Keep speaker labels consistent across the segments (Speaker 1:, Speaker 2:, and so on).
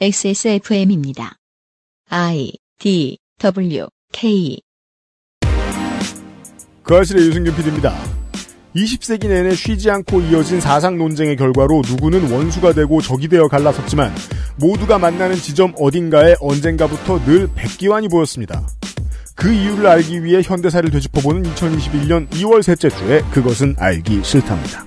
Speaker 1: XSFM입니다. I
Speaker 2: D W K
Speaker 1: 그아실의 유승균 PD입니다. 20세기 내내 쉬지 않고 이어진 사상 논쟁의 결과로 누구는 원수가 되고 적이 되어 갈라섰지만 모두가 만나는 지점 어딘가에 언젠가부터 늘 백기환이 보였습니다. 그 이유를 알기 위해 현대사를 되짚어보는 2021년 2월 셋째 주에 그것은 알기 싫답니다.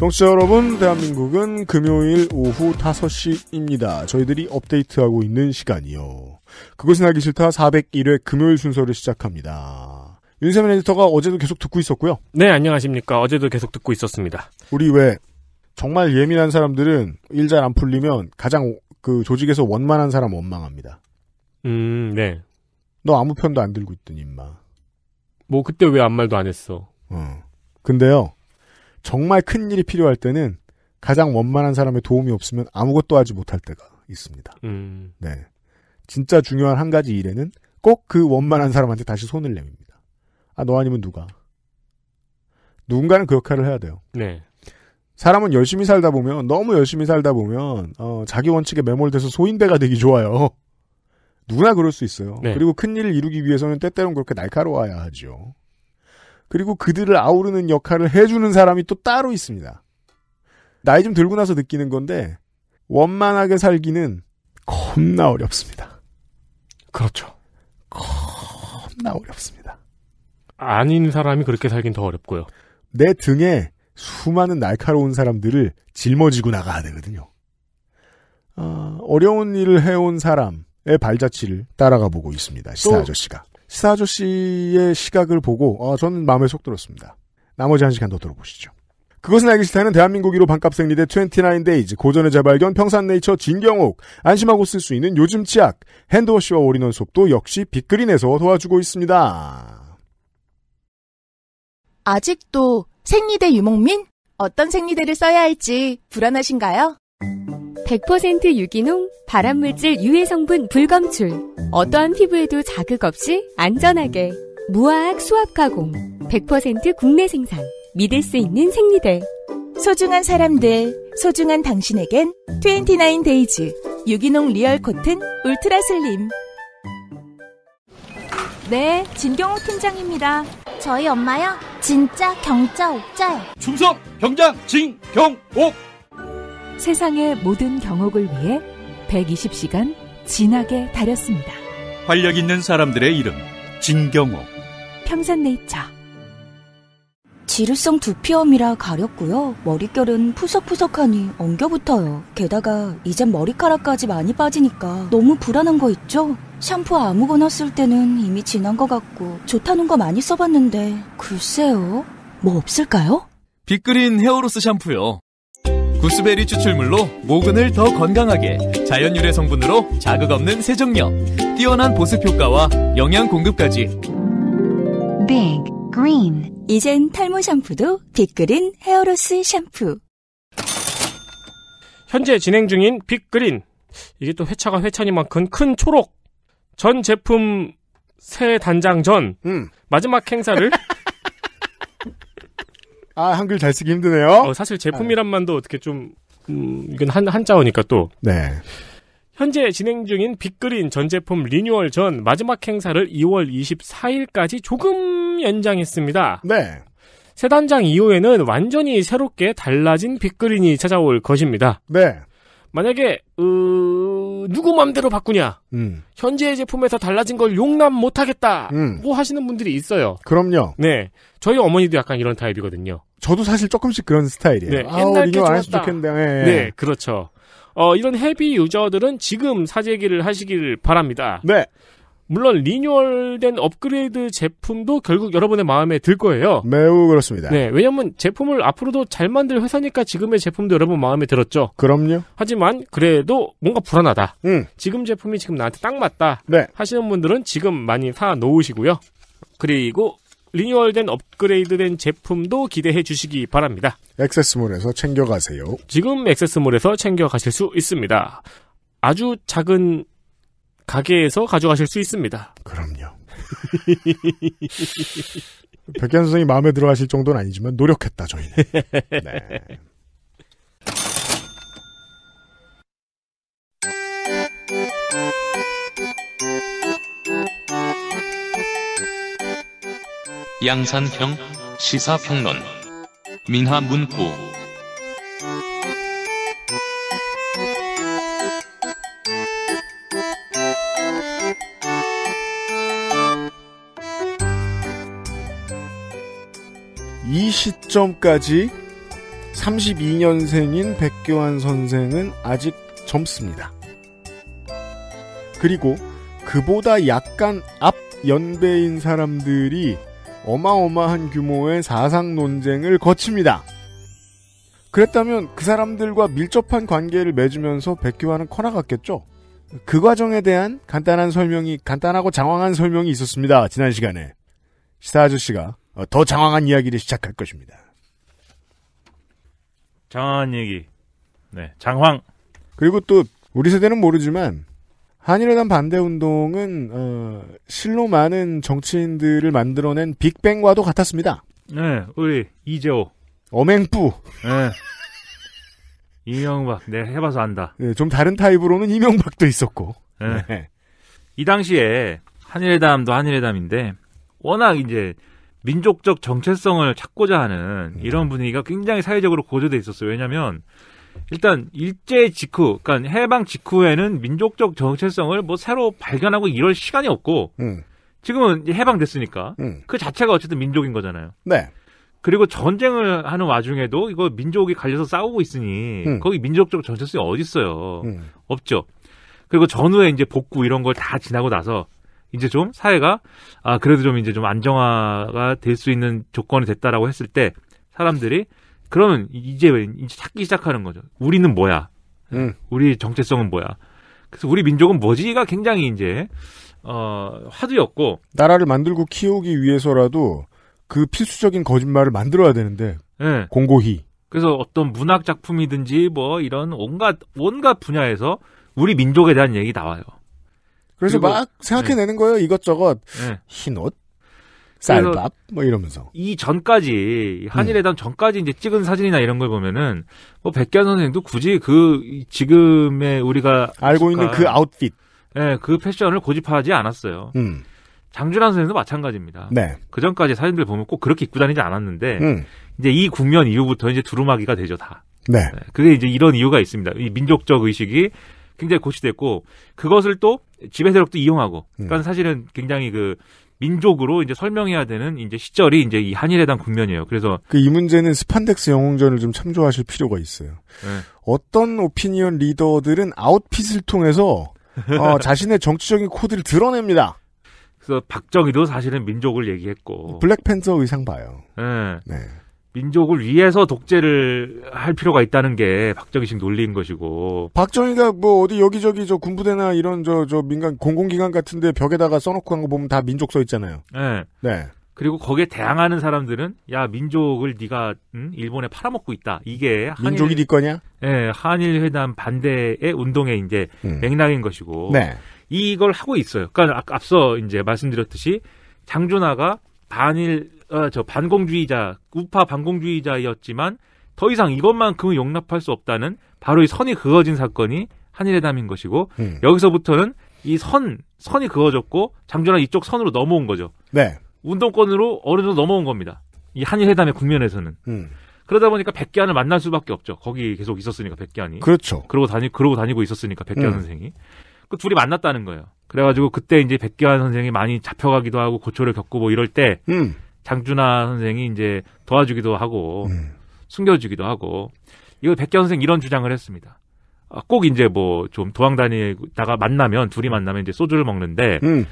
Speaker 1: 정치 여러분, 대한민국은 금요일 오후 5시입니다. 저희들이 업데이트하고 있는 시간이요. 그것이 나기 싫다 401회 금요일 순서를 시작합니다. 윤세민 에디터가 어제도 계속 듣고 있었고요.
Speaker 2: 네, 안녕하십니까. 어제도 계속 듣고 있었습니다.
Speaker 1: 우리 왜 정말 예민한 사람들은 일 잘 안 풀리면 가장 그 조직에서 원만한 사람 원망합니다. 음, 네. 너 아무 편도 안 들고 있던니 임마.
Speaker 2: 뭐 그때 왜 아무 말도 안 했어? 어.
Speaker 1: 근데요. 정말 큰 일이 필요할 때는 가장 원만한 사람의 도움이 없으면 아무것도 하지 못할 때가 있습니다.
Speaker 2: 음. 네.
Speaker 1: 진짜 중요한 한 가지 일에는 꼭 그 원만한 사람한테 다시 손을 내밉니다. 아, 너 아니면 누가? 누군가는 그 역할을 해야 돼요. 네. 사람은 열심히 살다 보면, 너무 열심히 살다 보면, 어, 자기 원칙에 매몰돼서 소인배가 되기 좋아요. 누구나 그럴 수 있어요. 네. 그리고 큰 일을 이루기 위해서는 때때로 그렇게 날카로워야 하죠. 그리고 그들을 아우르는 역할을 해주는 사람이 또 따로 있습니다. 나이 좀 들고 나서 느끼는 건데 원만하게 살기는 겁나 어렵습니다. 그렇죠.
Speaker 2: 겁나 어렵습니다. 아닌 사람이 그렇게 살긴 더 어렵고요.
Speaker 1: 내 등에 수많은 날카로운 사람들을 짊어지고 나가야 되거든요. 어, 어려운 일을 해온 사람의 발자취를 따라가 보고 있습니다. 시사 아저씨가. 시사 아저씨의 시각을 보고 아, 저는 마음에 속 들었습니다. 나머지 한 시간 더 들어보시죠. 그것은 알기 싫다는 대한민국 1로 반값 생리대 29데이즈, 고전의 재발견, 평산네이처, 진경옥, 안심하고 쓸 수 있는 요즘 치약, 핸드워시와 올인원 속도 역시 빅그린에서 도와주고 있습니다.
Speaker 3: 아직도 생리대 유목민? 어떤 생리대를 써야 할지 불안하신가요? 100% 유기농, 발암물질
Speaker 2: 유해 성분 불검출. 어떠한 피부에도 자극 없이 안전하게. 무화학
Speaker 3: 수압 가공. 100% 국내 생산. 믿을 수 있는 생리대. 소중한 사람들, 소중한 당신에겐 29 데이즈 유기농 리얼 코튼 울트라 슬림. 네, 진경호 팀장입니다.
Speaker 1: 저희 엄마요? 진짜 경자 옥자요.
Speaker 3: 충성 경자 진경옥. 세상의 모든 경옥을 위해 120시간 진하게 다렸습니다. 활력 있는 사람들의 이름 진경옥
Speaker 2: 평산네이처 지루성 두피염이라 가렵고요. 머릿결은 푸석푸석하니 엉겨붙어요. 게다가 이젠 머리카락까지 많이 빠지니까 너무 불안한 거 있죠? 샴푸 아무거나 쓸 때는 이미 지난 것 같고 좋다는 거 많이 써봤는데 글쎄요. 뭐 없을까요?
Speaker 3: 빅그린 헤어로스 샴푸요. 구스베리 추출물로 모근을 더 건강하게 자연유래 성분으로 자극 없는 세정력 뛰어난 보습 효과와 영양 공급까지
Speaker 2: 빅 그린 이젠 탈모 샴푸도 빅그린 헤어로스 샴푸 현재 진행 중인 빅그린 이게 또 회차가 회차니만큼 큰 초록 전 제품 새 단장 전 음. 마지막 행사를 아 한글 잘 쓰기 힘드네요. 어, 사실 제품이란만도 어떻게 좀 음, 이건 한 한자어니까 또. 네. 현재 진행 중인 빅그린 전 제품 리뉴얼 전 마지막 행사를 2월 24일까지 조금 연장했습니다. 네. 새 단장 이후에는 완전히 새롭게 달라진 빅그린이 찾아올 것입니다. 네. 만약에 어, 누구 맘대로 바꾸냐, 음. 현재의 제품에서 달라진 걸 용납 못하겠다, 음. 뭐 하시는 분들이 있어요. 그럼요. 네, 저희 어머니도 약간 이런 타입이거든요. 저도 사실 조금씩 그런 스타일이에요. 네, 아, 옛날 게 좋았다. 좋겠는데. 네. 네, 그렇죠. 어, 이런 헤비 유저들은 지금 사재기를 하시길 바랍니다. 네. 물론 리뉴얼된 업그레이드 제품도 결국 여러분의 마음에 들 거예요. 매우 그렇습니다. 네, 왜냐면 하 제품을 앞으로도 잘 만들 회사니까 지금의 제품도 여러분 마음에 들었죠. 그럼요. 하지만 그래도 뭔가 불안하다. 음. 지금 제품이 지금 나한테 딱 맞다. 네. 하시는 분들은 지금 많이 사 놓으시고요. 그리고 리뉴얼된 업그레이드된 제품도 기대해 주시기 바랍니다. 액세스몰에서 챙겨가세요. 지금 액세스몰에서 챙겨가실 수 있습니다. 아주 작은 가게에서 가져가실 수 있습니다. 그럼요.
Speaker 1: 백현 선생이 마음에 들어 하실 정도는 아니지만 노력했다, 저희는.
Speaker 2: 네.
Speaker 3: 양산형 시사평론 민화문구이
Speaker 1: 시점까지 32년생인 백교환 선생은 아직 젊습니다. 그리고 그보다 약간 앞 연배인 사람들이 어마어마한 규모의 사상 논쟁을 거칩니다. 그랬다면 그 사람들과 밀접한 관계를 맺으면서 백규환은 커나갔겠죠? 그 과정에 대한 간단한 설명이, 간단하고 장황한 설명이 있었습니다. 지난 시간에. 시사 아저씨가 더 장황한 이야기를 시작할 것입니다.
Speaker 3: 장황한 얘기. 네, 장황.
Speaker 1: 그리고 또, 우리 세대는 모르지만, 한일회담 반대 운동은 어, 실로 많은 정치인들을 만들어낸 빅뱅과도 같았습니다.
Speaker 3: 네, 우리 이재호, 어맹뿌, 네, 이명박, 네 해봐서 안다.
Speaker 1: 네, 좀 다른 타입으로는 이명박도 있었고.
Speaker 3: 네. 네. 이 당시에 한일회담도 한일회담인데 워낙 이제 민족적 정체성을 찾고자 하는 음. 이런 분위기가 굉장히 사회적으로 고조돼 있었어요. 왜냐하면 일단 일제 직후, 그러니까 해방 직후에는 민족적 정체성을 뭐 새로 발견하고 이럴 시간이 없고 음. 지금은 해방됐으니까 음. 그 자체가 어쨌든 민족인 거잖아요. 네. 그리고 전쟁을 하는 와중에도 이거 민족이 갈려서 싸우고 있으니 음. 거기 민족적 정체성이 어디 있어요? 음. 없죠. 그리고 전후에 이제 복구 이런 걸 다 지나고 나서 이제 좀 사회가 아 그래도 좀 이제 좀 안정화가 될 수 있는 조건이 됐다라고 했을 때 사람들이 그러면 이제 이제 찾기 시작하는 거죠. 우리는 뭐야? 음. 우리 정체성은 뭐야? 그래서 우리 민족은 뭐지가 굉장히 이제 어, 화두였고 나라를 만들고 키우기 위해서라도
Speaker 1: 그 필수적인 거짓말을 만들어야 되는데 네. 공고히
Speaker 3: 그래서 어떤 문학 작품이든지 뭐 이런 온갖 온갖 분야에서 우리 민족에 대한 얘기 나와요. 그래서 막 생각해내는
Speaker 1: 네. 거예요 이것저것 네. 흰옷 쌀밥
Speaker 3: 뭐 이러면서 이 전까지 한일회담 음. 전까지 이제 찍은 사진이나 이런 걸 보면은 뭐백견 선생님도 굳이 그 지금의 우리가 알고 있는 그러니까 그 아웃핏 예, 그 패션을 고집하지 않았어요. 음. 장준환 선생도 마찬가지입니다. 네. 그 전까지 사진들 보면 꼭 그렇게 입고 다니지 않았는데 음. 이제 이 국면 이후부터 이제 두루마기가 되죠 다. 네. 네. 그게 이제 이런 이유가 있습니다. 이 민족적 의식이 굉장히 고취됐고 그것을 또 지배 세력도 이용하고. 음. 그러니까 음. 사실은 굉장히 그 민족으로 이제 설명해야 되는 이제 시절이 이제 이 한일회담 국면이에요. 그래서
Speaker 1: 그 이 문제는 스판덱스 영웅전을 좀 참조하실 필요가 있어요. 네. 어떤 오피니언 리더들은 아웃핏을 통해서 어,
Speaker 3: 자신의 정치적인 코드를 드러냅니다. 그래서 박정희도 사실은 민족을 얘기했고 블랙팬서 의상 봐요. 네. 네. 민족을 위해서 독재를 할 필요가 있다는 게 박정희식 논리인 것이고
Speaker 1: 박정희가 뭐 어디 여기저기 저 군부대나 이런 저 저 민간 공공기관 같은데 벽에다가 써놓고 한 거 보면 다 민족 써 있잖아요.
Speaker 3: 네. 네. 그리고 거기에 대항하는 사람들은 야 민족을 네가 응? 일본에 팔아먹고 있다. 이게 한일, 민족이 네 거냐? 네, 예, 한일 회담 반대의 운동의 이제 음. 맥락인 것이고 네. 이걸 하고 있어요. 그러니까 앞서 이제 말씀드렸듯이 장준하가 반일 어, 저 반공주의자 우파 반공주의자였지만 더 이상 이것만큼은 용납할 수 없다는 바로 이 선이 그어진 사건이 한일회담인 것이고 음. 여기서부터는 이선 선이 그어졌고 장준환 이쪽 선으로 넘어온 거죠. 네. 운동권으로 어느 정도 넘어온 겁니다. 이 한일회담의 국면에서는. 음. 그러다 보니까 백기안을 만날 수밖에 없죠. 거기 계속 있었으니까 백기안이 그렇죠. 그러고 다니 그러고 다니고 있었으니까 백기안 음. 선생이. 그 둘이 만났다는 거예요. 그래가지고 그때 이제 백기환 선생이 많이 잡혀가기도 하고 고초를 겪고 뭐 이럴 때 음. 장준하 선생이 이제 도와주기도 하고 음. 숨겨주기도 하고 이거백경 선생 이런 주장을 했습니다. 아, 꼭 이제 뭐 좀 도망 다니다가 만나면 둘이 만나면 이제 소주를 먹는데 음.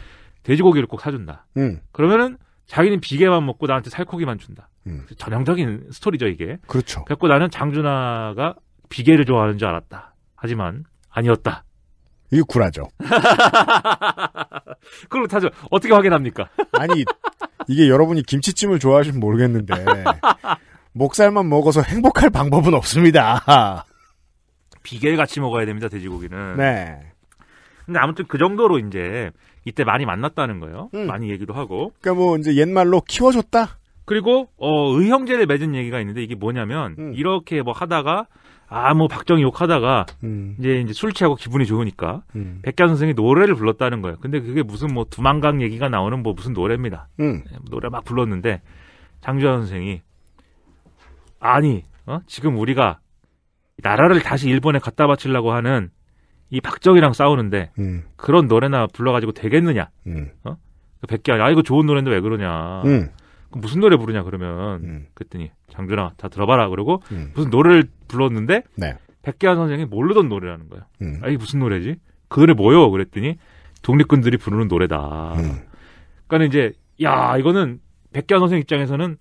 Speaker 3: 돼지고기를 꼭 사준다. 음. 그러면은 자기는 비계만 먹고 나한테 살코기만 준다. 음. 전형적인 스토리죠 이게. 그렇죠. 그래고 나는 장준하가 비계를 좋아하는 줄 알았다. 하지만 아니었다. 이게 구라죠. 그걸로 타죠. 어떻게 확인합니까? 아니, 이게 여러분이
Speaker 1: 김치찜을 좋아하시면 모르겠는데, 목살만 먹어서 행복할 방법은
Speaker 3: 없습니다. 비결 같이 먹어야 됩니다, 돼지고기는. 네. 근데 아무튼 그 정도로 이제, 이때 많이 만났다는 거예요. 음. 많이 얘기도 하고.
Speaker 1: 그니까 뭐, 이제 옛말로 키워줬다?
Speaker 3: 그리고, 어, 의형제를 맺은 얘기가 있는데, 이게 뭐냐면, 음. 이렇게 뭐 하다가, 아, 뭐 박정희 욕하다가 음. 이제 이제 술 취하고 기분이 좋으니까 음. 백현 선생이 노래를 불렀다는 거예요. 근데 그게 무슨 뭐 두만강 얘기가 나오는 뭐 무슨 노래입니다. 음. 네, 뭐 노래 막 불렀는데 장주환 선생이 아니, 어? 지금 우리가 나라를 다시 일본에 갖다 바치려고 하는 이 박정희랑 싸우는데 음. 그런 노래나 불러가지고 되겠느냐? 음. 어? 그 백기환이 아 이거 좋은 노래인데 왜 그러냐? 음. 무슨 노래 부르냐 그러면 음. 그랬더니 장준아 다 들어봐라 그러고 무슨 노래를 불렀는데 네. 백기환 선생이 모르던 노래라는 거예요. 음. 아, 이게 무슨 노래지? 그 노래 뭐요? 그랬더니 독립군들이 부르는 노래다. 음. 그러니까 는 이제 야 이거는 백기환 선생 입장에서는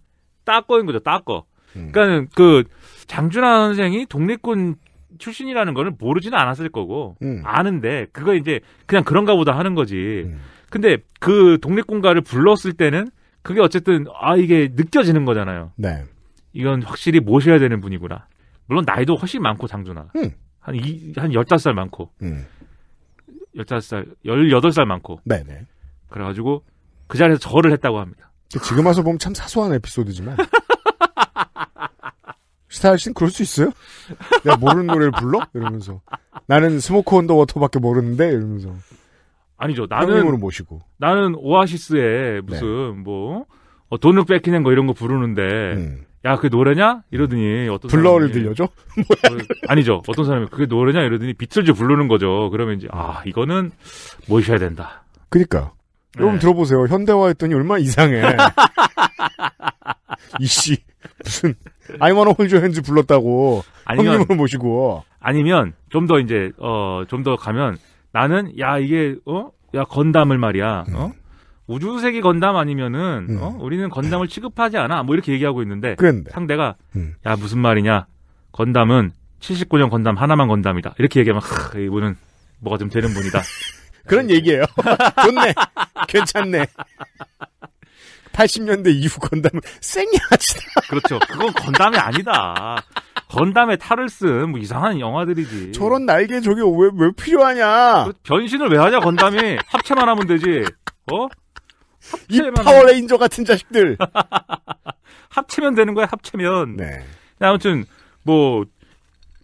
Speaker 3: 따꺼인 거죠. 따꺼. 음. 그러니까 는그 장준하 선생이 독립군 출신이라는 거는 모르지는 않았을 거고 음. 아는데 그거 이제 그냥 그런가 보다 하는 거지. 음. 근데 그 독립군가를 불렀을 때는 그게 어쨌든 아 이게 느껴지는 거잖아요. 네. 이건 확실히 모셔야 되는 분이구나. 물론 나이도 훨씬 많고 장준하. 음. 한 이, 한 15살 많고. 음. 15살, 18살 많고. 네, 네. 그래 가지고 그 자리에서 절을 했다고 합니다. 지금 와서
Speaker 1: 보면 참 사소한 에피소드지만 스타일 씨는 그럴 수 있어요? 내가 모르는 노래를 불러? 이러면서 나는 스모크 언더워터밖에 모르는데 이러면서
Speaker 3: 아니죠. 나는 모시고 나는 오아시스에 무슨 네. 뭐 어, 돈을 뺏기는 거 이런 거 부르는데 음. 야, 그게 노래냐? 이러더니 어떤 블러를 사람이, 들려줘? 뭐 아니죠. 어떤 사람이 그게 노래냐? 이러더니 비틀즈 부르는 거죠. 그러면 이제 아, 이거는 모셔야 된다.
Speaker 1: 그니까. 네. 여러분 들어보세요. 현대화했더니 얼마나 이상해. 이씨 무슨 아이마노 홀조 현지 불렀다고 아니면, 형님으 모시고
Speaker 3: 아니면 좀 더 이제 어 좀 더 가면 나는 야 이게 어야 건담을 말이야 어? 우주세기 건담 아니면은 음. 어? 우리는 건담을 취급하지 않아 뭐 이렇게 얘기하고 있는데 그랬는데. 상대가 음. 야 무슨 말이냐 건담은 79년 건담 하나만 건담이다 이렇게 얘기하면 하, 이분은 뭐가 좀 되는 분이다 그런 얘기예요 좋네 괜찮네 80년대 이후 건담은 생이하지다 그렇죠 그건 건담이 아니다 건담에 탈을 쓴뭐 이상한 영화들이지 저런 날개 저게 왜왜 필요하냐 변신을 왜 하냐 건담이 합체만 하면 되지 어? 이 파워레인저 같은 자식들. 합체면 되는 거야, 합체면. 네. 네. 아무튼, 뭐,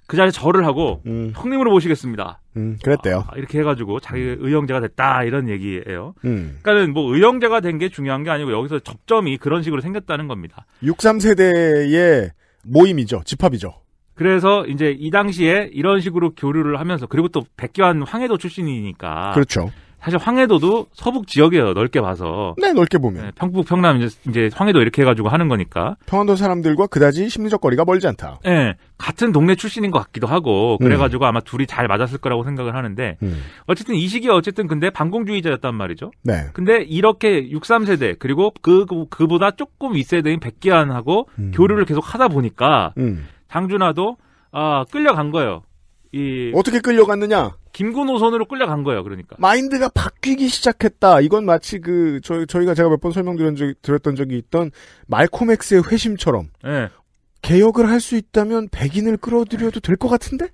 Speaker 3: 그 자리에 절을 하고, 음. 형님으로 모시겠습니다.
Speaker 1: 음, 그랬대요. 아,
Speaker 3: 이렇게 해가지고, 자기 음. 의형제가 됐다, 이런 얘기예요. 음. 그러니까는 뭐, 의형제가 된 게 중요한 게 아니고, 여기서 접점이 그런 식으로 생겼다는 겁니다.
Speaker 1: 63세대의 모임이죠. 집합이죠.
Speaker 3: 그래서 이제 이 당시에 이런 식으로 교류를 하면서, 그리고 또 백교한 황해도 출신이니까. 그렇죠. 사실 황해도도 서북 지역이에요. 넓게 봐서. 네, 넓게 보면. 네, 평북 평남 이제, 이제 황해도 이렇게 해가지고 하는 거니까.
Speaker 1: 평안도 사람들과 그다지 심리적 거리가 멀지 않다.
Speaker 3: 네, 같은 동네 출신인 것 같기도 하고 음. 그래가지고 음. 아마 둘이 잘 맞았을 거라고 생각을 하는데 음. 어쨌든 이 시기에 어쨌든 근데 반공주의자였단 말이죠. 네. 근데 이렇게 63세대 그리고 그, 그 보다 조금 윗세대인 백기환하고 음. 교류를 계속 하다 보니까 음. 장준하도 아 끌려간 거예요. 이 어떻게 끌려갔느냐? 김구노 선으로 끌려간 거예요. 그러니까
Speaker 1: 마인드가 바뀌기 시작했다. 이건 마치 그 저희 저희가 제가 몇 번 설명드렸던 적이, 드렸던 적이 있던 말콤엑스의 회심처럼 네. 개혁을 할 수 있다면 백인을 끌어들여도 될 것 같은데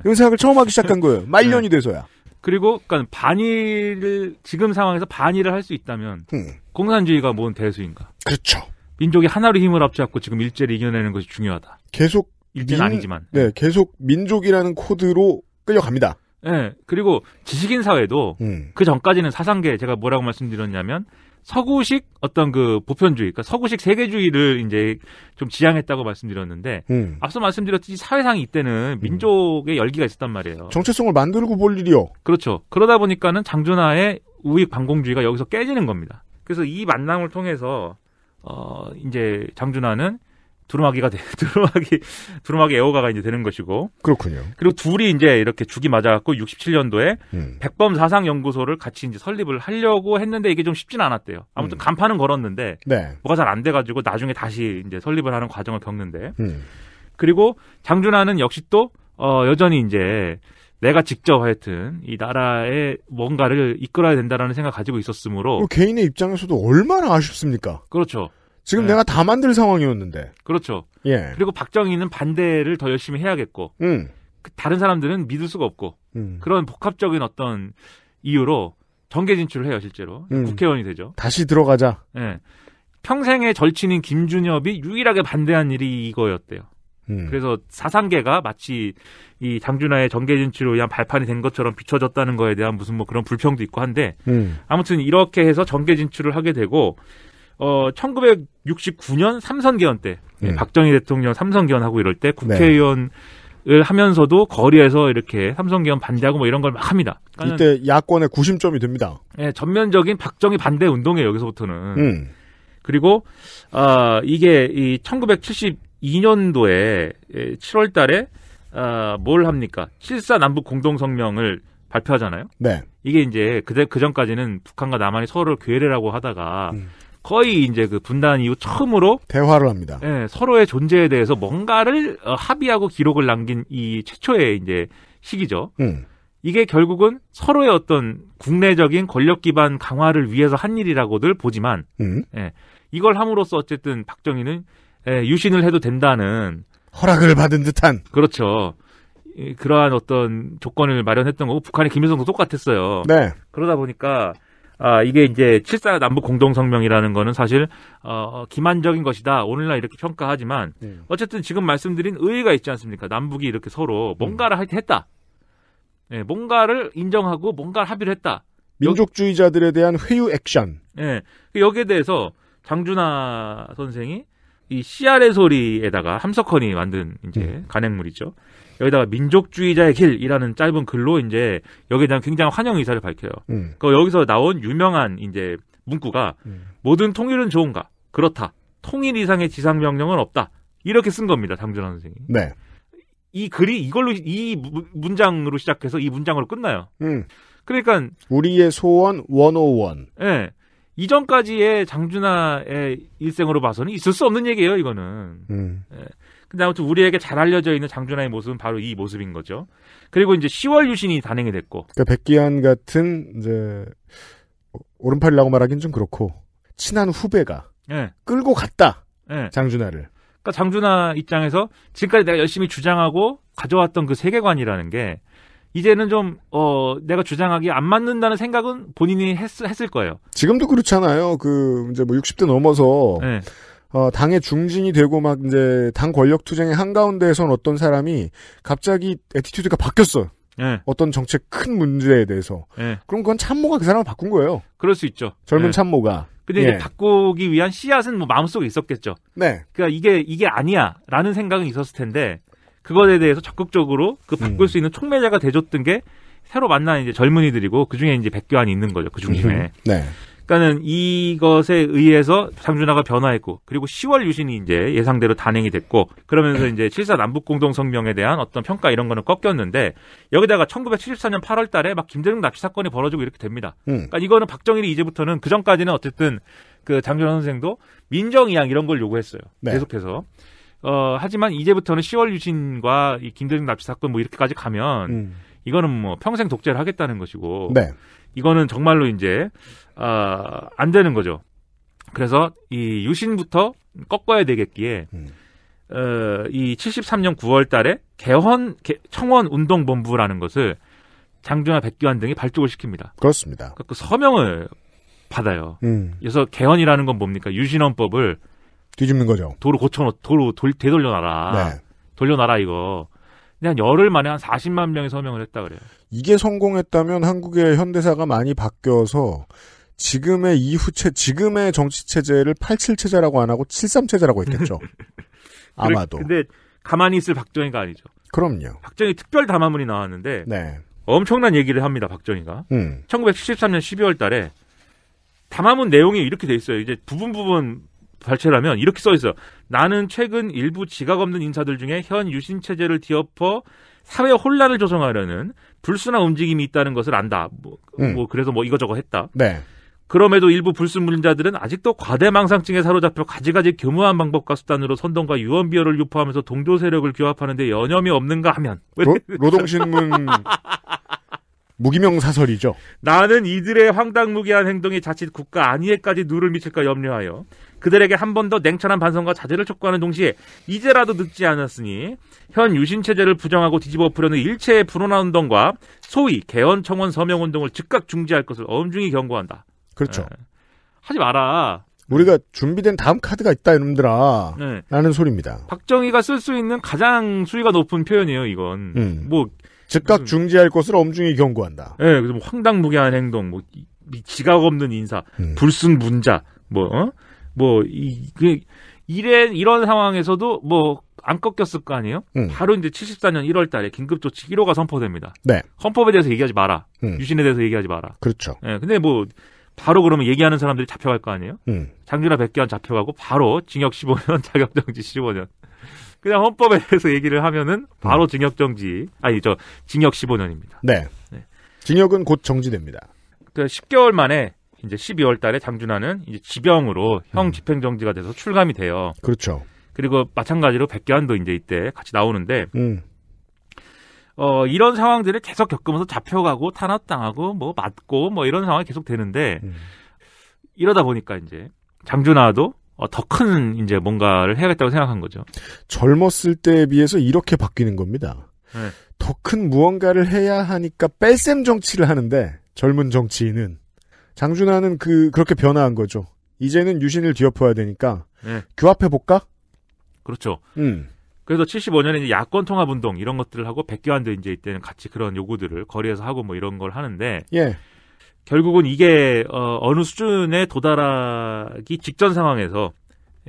Speaker 1: 이런 생각을 처음 하기 시작한 거예요. 예. 말년이 네. 돼서야.
Speaker 3: 그리고 그러니까 반일을 지금 상황에서 반일을 할 수 있다면 음. 공산주의가 뭔 대수인가? 그렇죠. 민족이 하나로 힘을 합쳐갖고 지금 일제를 이겨내는 것이 중요하다. 계속 일제는 민, 아니지만 네
Speaker 1: 계속 민족이라는 코드로 끌려갑니다.
Speaker 3: 예. 네. 그리고 지식인 사회도 음. 그 전까지는 사상계 제가 뭐라고 말씀드렸냐면 서구식 어떤 그 보편주의, 그러니까 서구식 세계주의를 이제 좀 지향했다고 말씀드렸는데 음. 앞서 말씀드렸듯이 사회상 이때는 음. 민족의 음. 열기가 있었단 말이에요. 정체성을 만들고 볼 일이요. 그렇죠. 그러다 보니까는 장준하의 우익 반공주의가 여기서 깨지는 겁니다. 그래서 이 만남을 통해서 어 이제 장준하는 두루마기가 돼, 두루마기 두루마기 애호가가 이제 되는 것이고 그렇군요. 그리고 둘이 이제 이렇게 죽이 맞아갖고 67년도에 음. 백범 사상 연구소를 같이 이제 설립을 하려고 했는데 이게 좀 쉽진 않았대요. 아무튼 음. 간판은 걸었는데 네. 뭐가 잘 안 돼가지고 나중에 다시 이제 설립을 하는 과정을 겪는데 음. 그리고 장준하는 역시 또 어, 여전히 이제 내가 직접 하여튼 이 나라에 뭔가를 이끌어야 된다라는 생각 을 가지고 있었으므로 뭐
Speaker 1: 개인의 입장에서도 얼마나 아쉽습니까? 그렇죠. 지금 네. 내가 다 만들 상황이었는데.
Speaker 3: 그렇죠. 예. 그리고 박정희는 반대를 더 열심히 해야겠고, 음. 그 다른 사람들은 믿을 수가 없고, 음. 그런 복합적인 어떤 이유로 정계 진출을 해요, 실제로. 음. 국회의원이 되죠.
Speaker 1: 다시 들어가자.
Speaker 3: 예. 평생의 절친인 김준엽이 유일하게 반대한 일이 이거였대요. 음. 그래서 사상계가 마치 이 장준하의 정계 진출을 위한 발판이 된 것처럼 비춰졌다는 거에 대한 무슨 뭐 그런 불평도 있고 한데 음. 아무튼 이렇게 해서 정계 진출을 하게 되고 어 1969년 삼선 개헌 때 예, 음. 박정희 대통령 삼선 개헌하고 이럴 때 네. 국회의원 을 하면서도 거리에서 이렇게 삼성기업 반대하고 뭐 이런 걸 막 합니다. 그러니까
Speaker 1: 이때 야권의 구심점이 됩니다.
Speaker 3: 예, 전면적인 박정희 반대 운동에 여기서부터는. 음. 그리고 아 어, 이게 이 1972년도에 7월 예, 달에 아 뭘 합니까? 7사 남북 공동 성명을 발표하잖아요. 네. 이게 이제 그때 그 전까지는 북한과 남한이 서로를 괴뢰라고 하다가 음. 거의 이제 그 분단 이후 처음으로
Speaker 1: 대화를 합니다.
Speaker 3: 예, 서로의 존재에 대해서 뭔가를 어, 합의하고 기록을 남긴 이 최초의 이제 시기죠. 음. 이게 결국은 서로의 어떤 국내적인 권력 기반 강화를 위해서 한 일이라고들 보지만 음. 예, 이걸 함으로써 어쨌든 박정희는 예, 유신을 해도 된다는 허락을 받은 듯한 그렇죠. 그러한 어떤 조건을 마련했던 거고 북한의 김일성도 똑같았어요. 네. 그러다 보니까 아, 이게 이제 7사 남북 공동성명이라는 거는 사실 어, 어, 기만적인 것이다. 오늘날 이렇게 평가하지만 네. 어쨌든 지금 말씀드린 의의가 있지 않습니까? 남북이 이렇게 서로 음. 뭔가를 할 때 했다. 네, 뭔가를 인정하고 뭔가를 합의를 했다.
Speaker 1: 민족주의자들에 대한 회유 액션.
Speaker 3: 예. 네, 여기에 대해서 장준하 선생이 이 씨알의 소리에다가 함석헌이 만든 이제 네. 간행물이죠. 여기다가 민족주의자의 길이라는 짧은 글로 이제 여기에 대한 굉장히 환영 의사를 밝혀요. 음. 그 여기서 나온 유명한 이제 문구가 음. 모든 통일은 좋은가? 그렇다. 통일 이상의 지상 명령은 없다. 이렇게 쓴 겁니다. 장준하 선생님 네. 이 글이 이걸로 이 문장으로 시작해서 이 문장으로 끝나요. 음. 그러니까
Speaker 1: 우리의 소원 101.
Speaker 3: 예. 네. 이전까지의 장준하의 일생으로 봐서는 있을 수 없는 얘기예요, 이거는. 음. 예. 근데 아무튼 우리에게 잘 알려져 있는 장준하의 모습은 바로 이 모습인 거죠. 그리고 이제 10월 유신이 단행이 됐고.
Speaker 1: 그러니까 백기환 같은 이제 오른팔이라고 말하긴 좀 그렇고 친한 후배가
Speaker 3: 네. 끌고 갔다. 네. 장준하를. 그러니까 장준하 입장에서 지금까지 내가 열심히 주장하고 가져왔던 그 세계관이라는 게 이제는 좀, 어, 내가 주장하기 안 맞는다는 생각은 본인이 했, 했을 거예요.
Speaker 1: 지금도 그렇잖아요. 그, 이제 뭐 60대 넘어서. 네. 어, 당의 중진이 되고 막 이제 당 권력 투쟁의 한가운데에선 어떤 사람이 갑자기 에티튜드가 바뀌었어. 네. 어떤 정책 큰 문제에 대해서. 네. 그럼 그건 참모가 그 사람을 바꾼 거예요. 그럴 수 있죠. 젊은 네. 참모가. 근데 이제 예.
Speaker 3: 바꾸기 위한 씨앗은 뭐 마음속에 있었겠죠. 네. 그러니까 이게 이게 아니야라는 생각은 있었을 텐데 그것에 대해서 적극적으로 그 바꿀 음. 수 있는 촉매자가 돼줬던 게 새로 만난 이제 젊은이들이고 그 중에 이제 백교환이 있는 거죠. 그 중심에. 음. 네. 그러니까는 이것에 의해서 장준하가 변화했고 그리고 10월 유신이 이제 예상대로 단행이 됐고 그러면서 이제 7사 남북 공동 성명에 대한 어떤 평가 이런 거는 꺾였는데 여기다가 1974년 8월 달에 막 김대중 납치 사건이 벌어지고 이렇게 됩니다. 음. 그러니까 이거는 박정일이 이제부터는 그 전까지는 어쨌든 그 장준하 선생도 민정 이양 이런 걸 요구했어요. 네. 계속해서. 어, 하지만 이제부터는 10월 유신과 이 김대중 납치 사건 뭐 이렇게까지 가면 음. 이거는 뭐 평생 독재를 하겠다는 것이고 네. 이거는 정말로 이제 어, 안 되는 거죠. 그래서 이 유신부터 꺾어야 되겠기에 음. 어, 이 73년 9월 달에 개헌 개, 청원 운동 본부라는 것을 장중하 백기환 등이 발족을 시킵니다. 그렇습니다. 그러니까 그 서명을 받아요. 음. 그래서 개헌이라는 건 뭡니까? 유신헌법을 뒤집는 거죠. 도로 고쳐놓, 도로 돌, 되돌려놔라. 네. 돌려놔라 이거. 그냥 열흘 만에 한 40만 명이 서명을 했다 그래요.
Speaker 1: 이게 성공했다면 한국의 현대사가 많이 바뀌어서 지금의 이후체 지금의 정치 체제를 87 체제라고 안 하고 73 체제라고 했겠죠.
Speaker 3: 아마도. 근데 가만히 있을 박정희가 아니죠. 그럼요. 박정희 특별 담화문이 나왔는데 네. 엄청난 얘기를 합니다. 박정희가. 음. 1973년 12월 달에 담화문 내용이 이렇게 돼 있어요. 이제 부분 부분 발췌라면 이렇게 써 있어요. 나는 최근 일부 지각 없는 인사들 중에 현 유신 체제를 뒤엎어 사회 혼란을 조성하려는 불순한 움직임이 있다는 것을 안다. 뭐, 음. 뭐 그래서 뭐 이거저거 했다. 네. 그럼에도 일부 불순물자들은 아직도 과대망상증에 사로잡혀 가지가지 교묘한 방법과 수단으로 선동과 유언비어를 유포하면서 동조 세력을 교합하는데 여념이 없는가 하면 로, 노동신문 무기명 사설이죠. 나는 이들의 황당무계한 행동이 자칫 국가 안위에까지 누를 미칠까 염려하여 그들에게 한 번 더 냉철한 반성과 자제를 촉구하는 동시에 이제라도 늦지 않았으니 현 유신 체제를 부정하고 뒤집어엎으려는 일체의 불온한 운동과 소위 개헌 청원 서명 운동을 즉각 중지할 것을 엄중히 경고한다. 그렇죠. 네. 하지 마라.
Speaker 1: 우리가 준비된 다음 카드가 있다 이놈들아. 네. 라는 소리입니다.
Speaker 3: 박정희가 쓸 수 있는 가장 수위가 높은 표현이에요. 이건 음. 뭐 즉각 중지할 것을 엄중히 경고한다. 예, 네, 그래서 뭐 황당무계한 행동, 뭐 지각 없는 인사, 음. 불순 문자, 뭐 어? 뭐이 그, 이래 이런 상황에서도 뭐안 꺾였을 거 아니에요? 음. 바로 이제 74년 1월 달에 긴급조치 1호가 선포됩니다. 네. 헌법에 대해서 얘기하지 마라. 음. 유신에 대해서 얘기하지 마라. 그렇죠. 예, 네, 근데 뭐 바로 그러면 얘기하는 사람들이 잡혀갈 거 아니에요? 음. 장준하 백기환 잡혀가고 바로 징역 15년, 자격정지 15년. 그냥 헌법에 대해서 얘기를 하면은 바로 음. 징역정지, 아니, 저, 징역 15년입니다. 네. 네.
Speaker 1: 징역은 곧 정지됩니다.
Speaker 3: 그 10개월 만에 이제 12월 달에 장준하는 이제 지병으로 형 음. 집행정지가 돼서 출감이 돼요. 그렇죠. 그리고 마찬가지로 백기환도 이제 이때 같이 나오는데, 음. 어, 이런 상황들을 계속 겪으면서 잡혀가고 탄압당하고 뭐 맞고 뭐 이런 상황이 계속 되는데 음. 이러다 보니까 이제 장준하도 어, 더큰 이제 뭔가를 해야겠다고 생각한 거죠.
Speaker 1: 젊었을 때에 비해서 이렇게 바뀌는 겁니다. 네. 더큰 무언가를 해야 하니까 뺄셈 정치를 하는데 젊은 정치인은 장준하는 그 그렇게 변화한 거죠. 이제는 유신을 뒤엎어야 되니까
Speaker 3: 네.
Speaker 2: 규합해 볼까? 그렇죠. 음.
Speaker 3: 그래서 75년에 이제 야권 통합 운동 이런 것들을 하고 백교환도 이제 이때는 같이 그런 요구들을 거리에서 하고 뭐 이런 걸 하는데 예. 결국은 이게 어, 어느 수준에 도달하기 직전 상황에서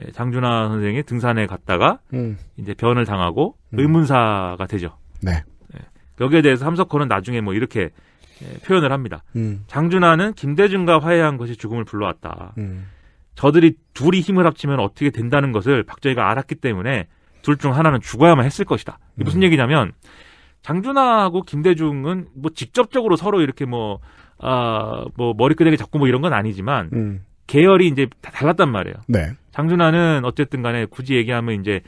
Speaker 3: 예, 장준하 선생이 등산에 갔다가 음. 이제 변을 당하고 음. 의문사가 되죠. 네. 예. 여기에 대해서 함석호는 나중에 뭐 이렇게 예, 표현을 합니다. 음. 장준하는 김대중과 화해한 것이 죽음을 불러왔다. 음. 저들이 둘이 힘을 합치면 어떻게 된다는 것을 박정희가 알았기 때문에 둘중 하나는 죽어야만 했을 것이다. 이게 무슨 음. 얘기냐면 장준하하고 김대중은 뭐 직접적으로 서로 이렇게 뭐, 아, 뭐 머리끄댕이 잡고 뭐 이런 건 아니지만 음. 계열이 이제 다 달랐단 말이에요. 네. 장준하는 어쨌든 간에 굳이 얘기하면 이제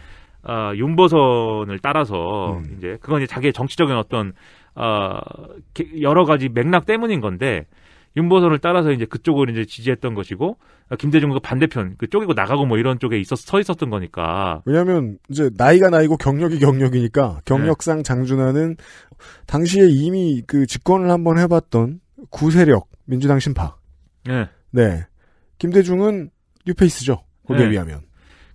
Speaker 3: 아, 윤보선을 따라서 음. 이제 그건 이제 자기의 정치적인 어떤 아, 여러 가지 맥락 때문인 건데 윤보선을 따라서 이제 그쪽을 이제 지지했던 것이고 아, 김대중과 반대편 그쪽이고 나가고 뭐 이런 쪽에 있어 서 있었던 거니까.
Speaker 1: 왜냐하면 이제 나이가 나이고 경력이 경력이니까 경력상 네. 장준하는 당시에 이미 그 집권을 한번 해봤던 구세력 민주당 신파. 네. 네. 김대중은 뉴페이스죠. 거기에 네. 비하면.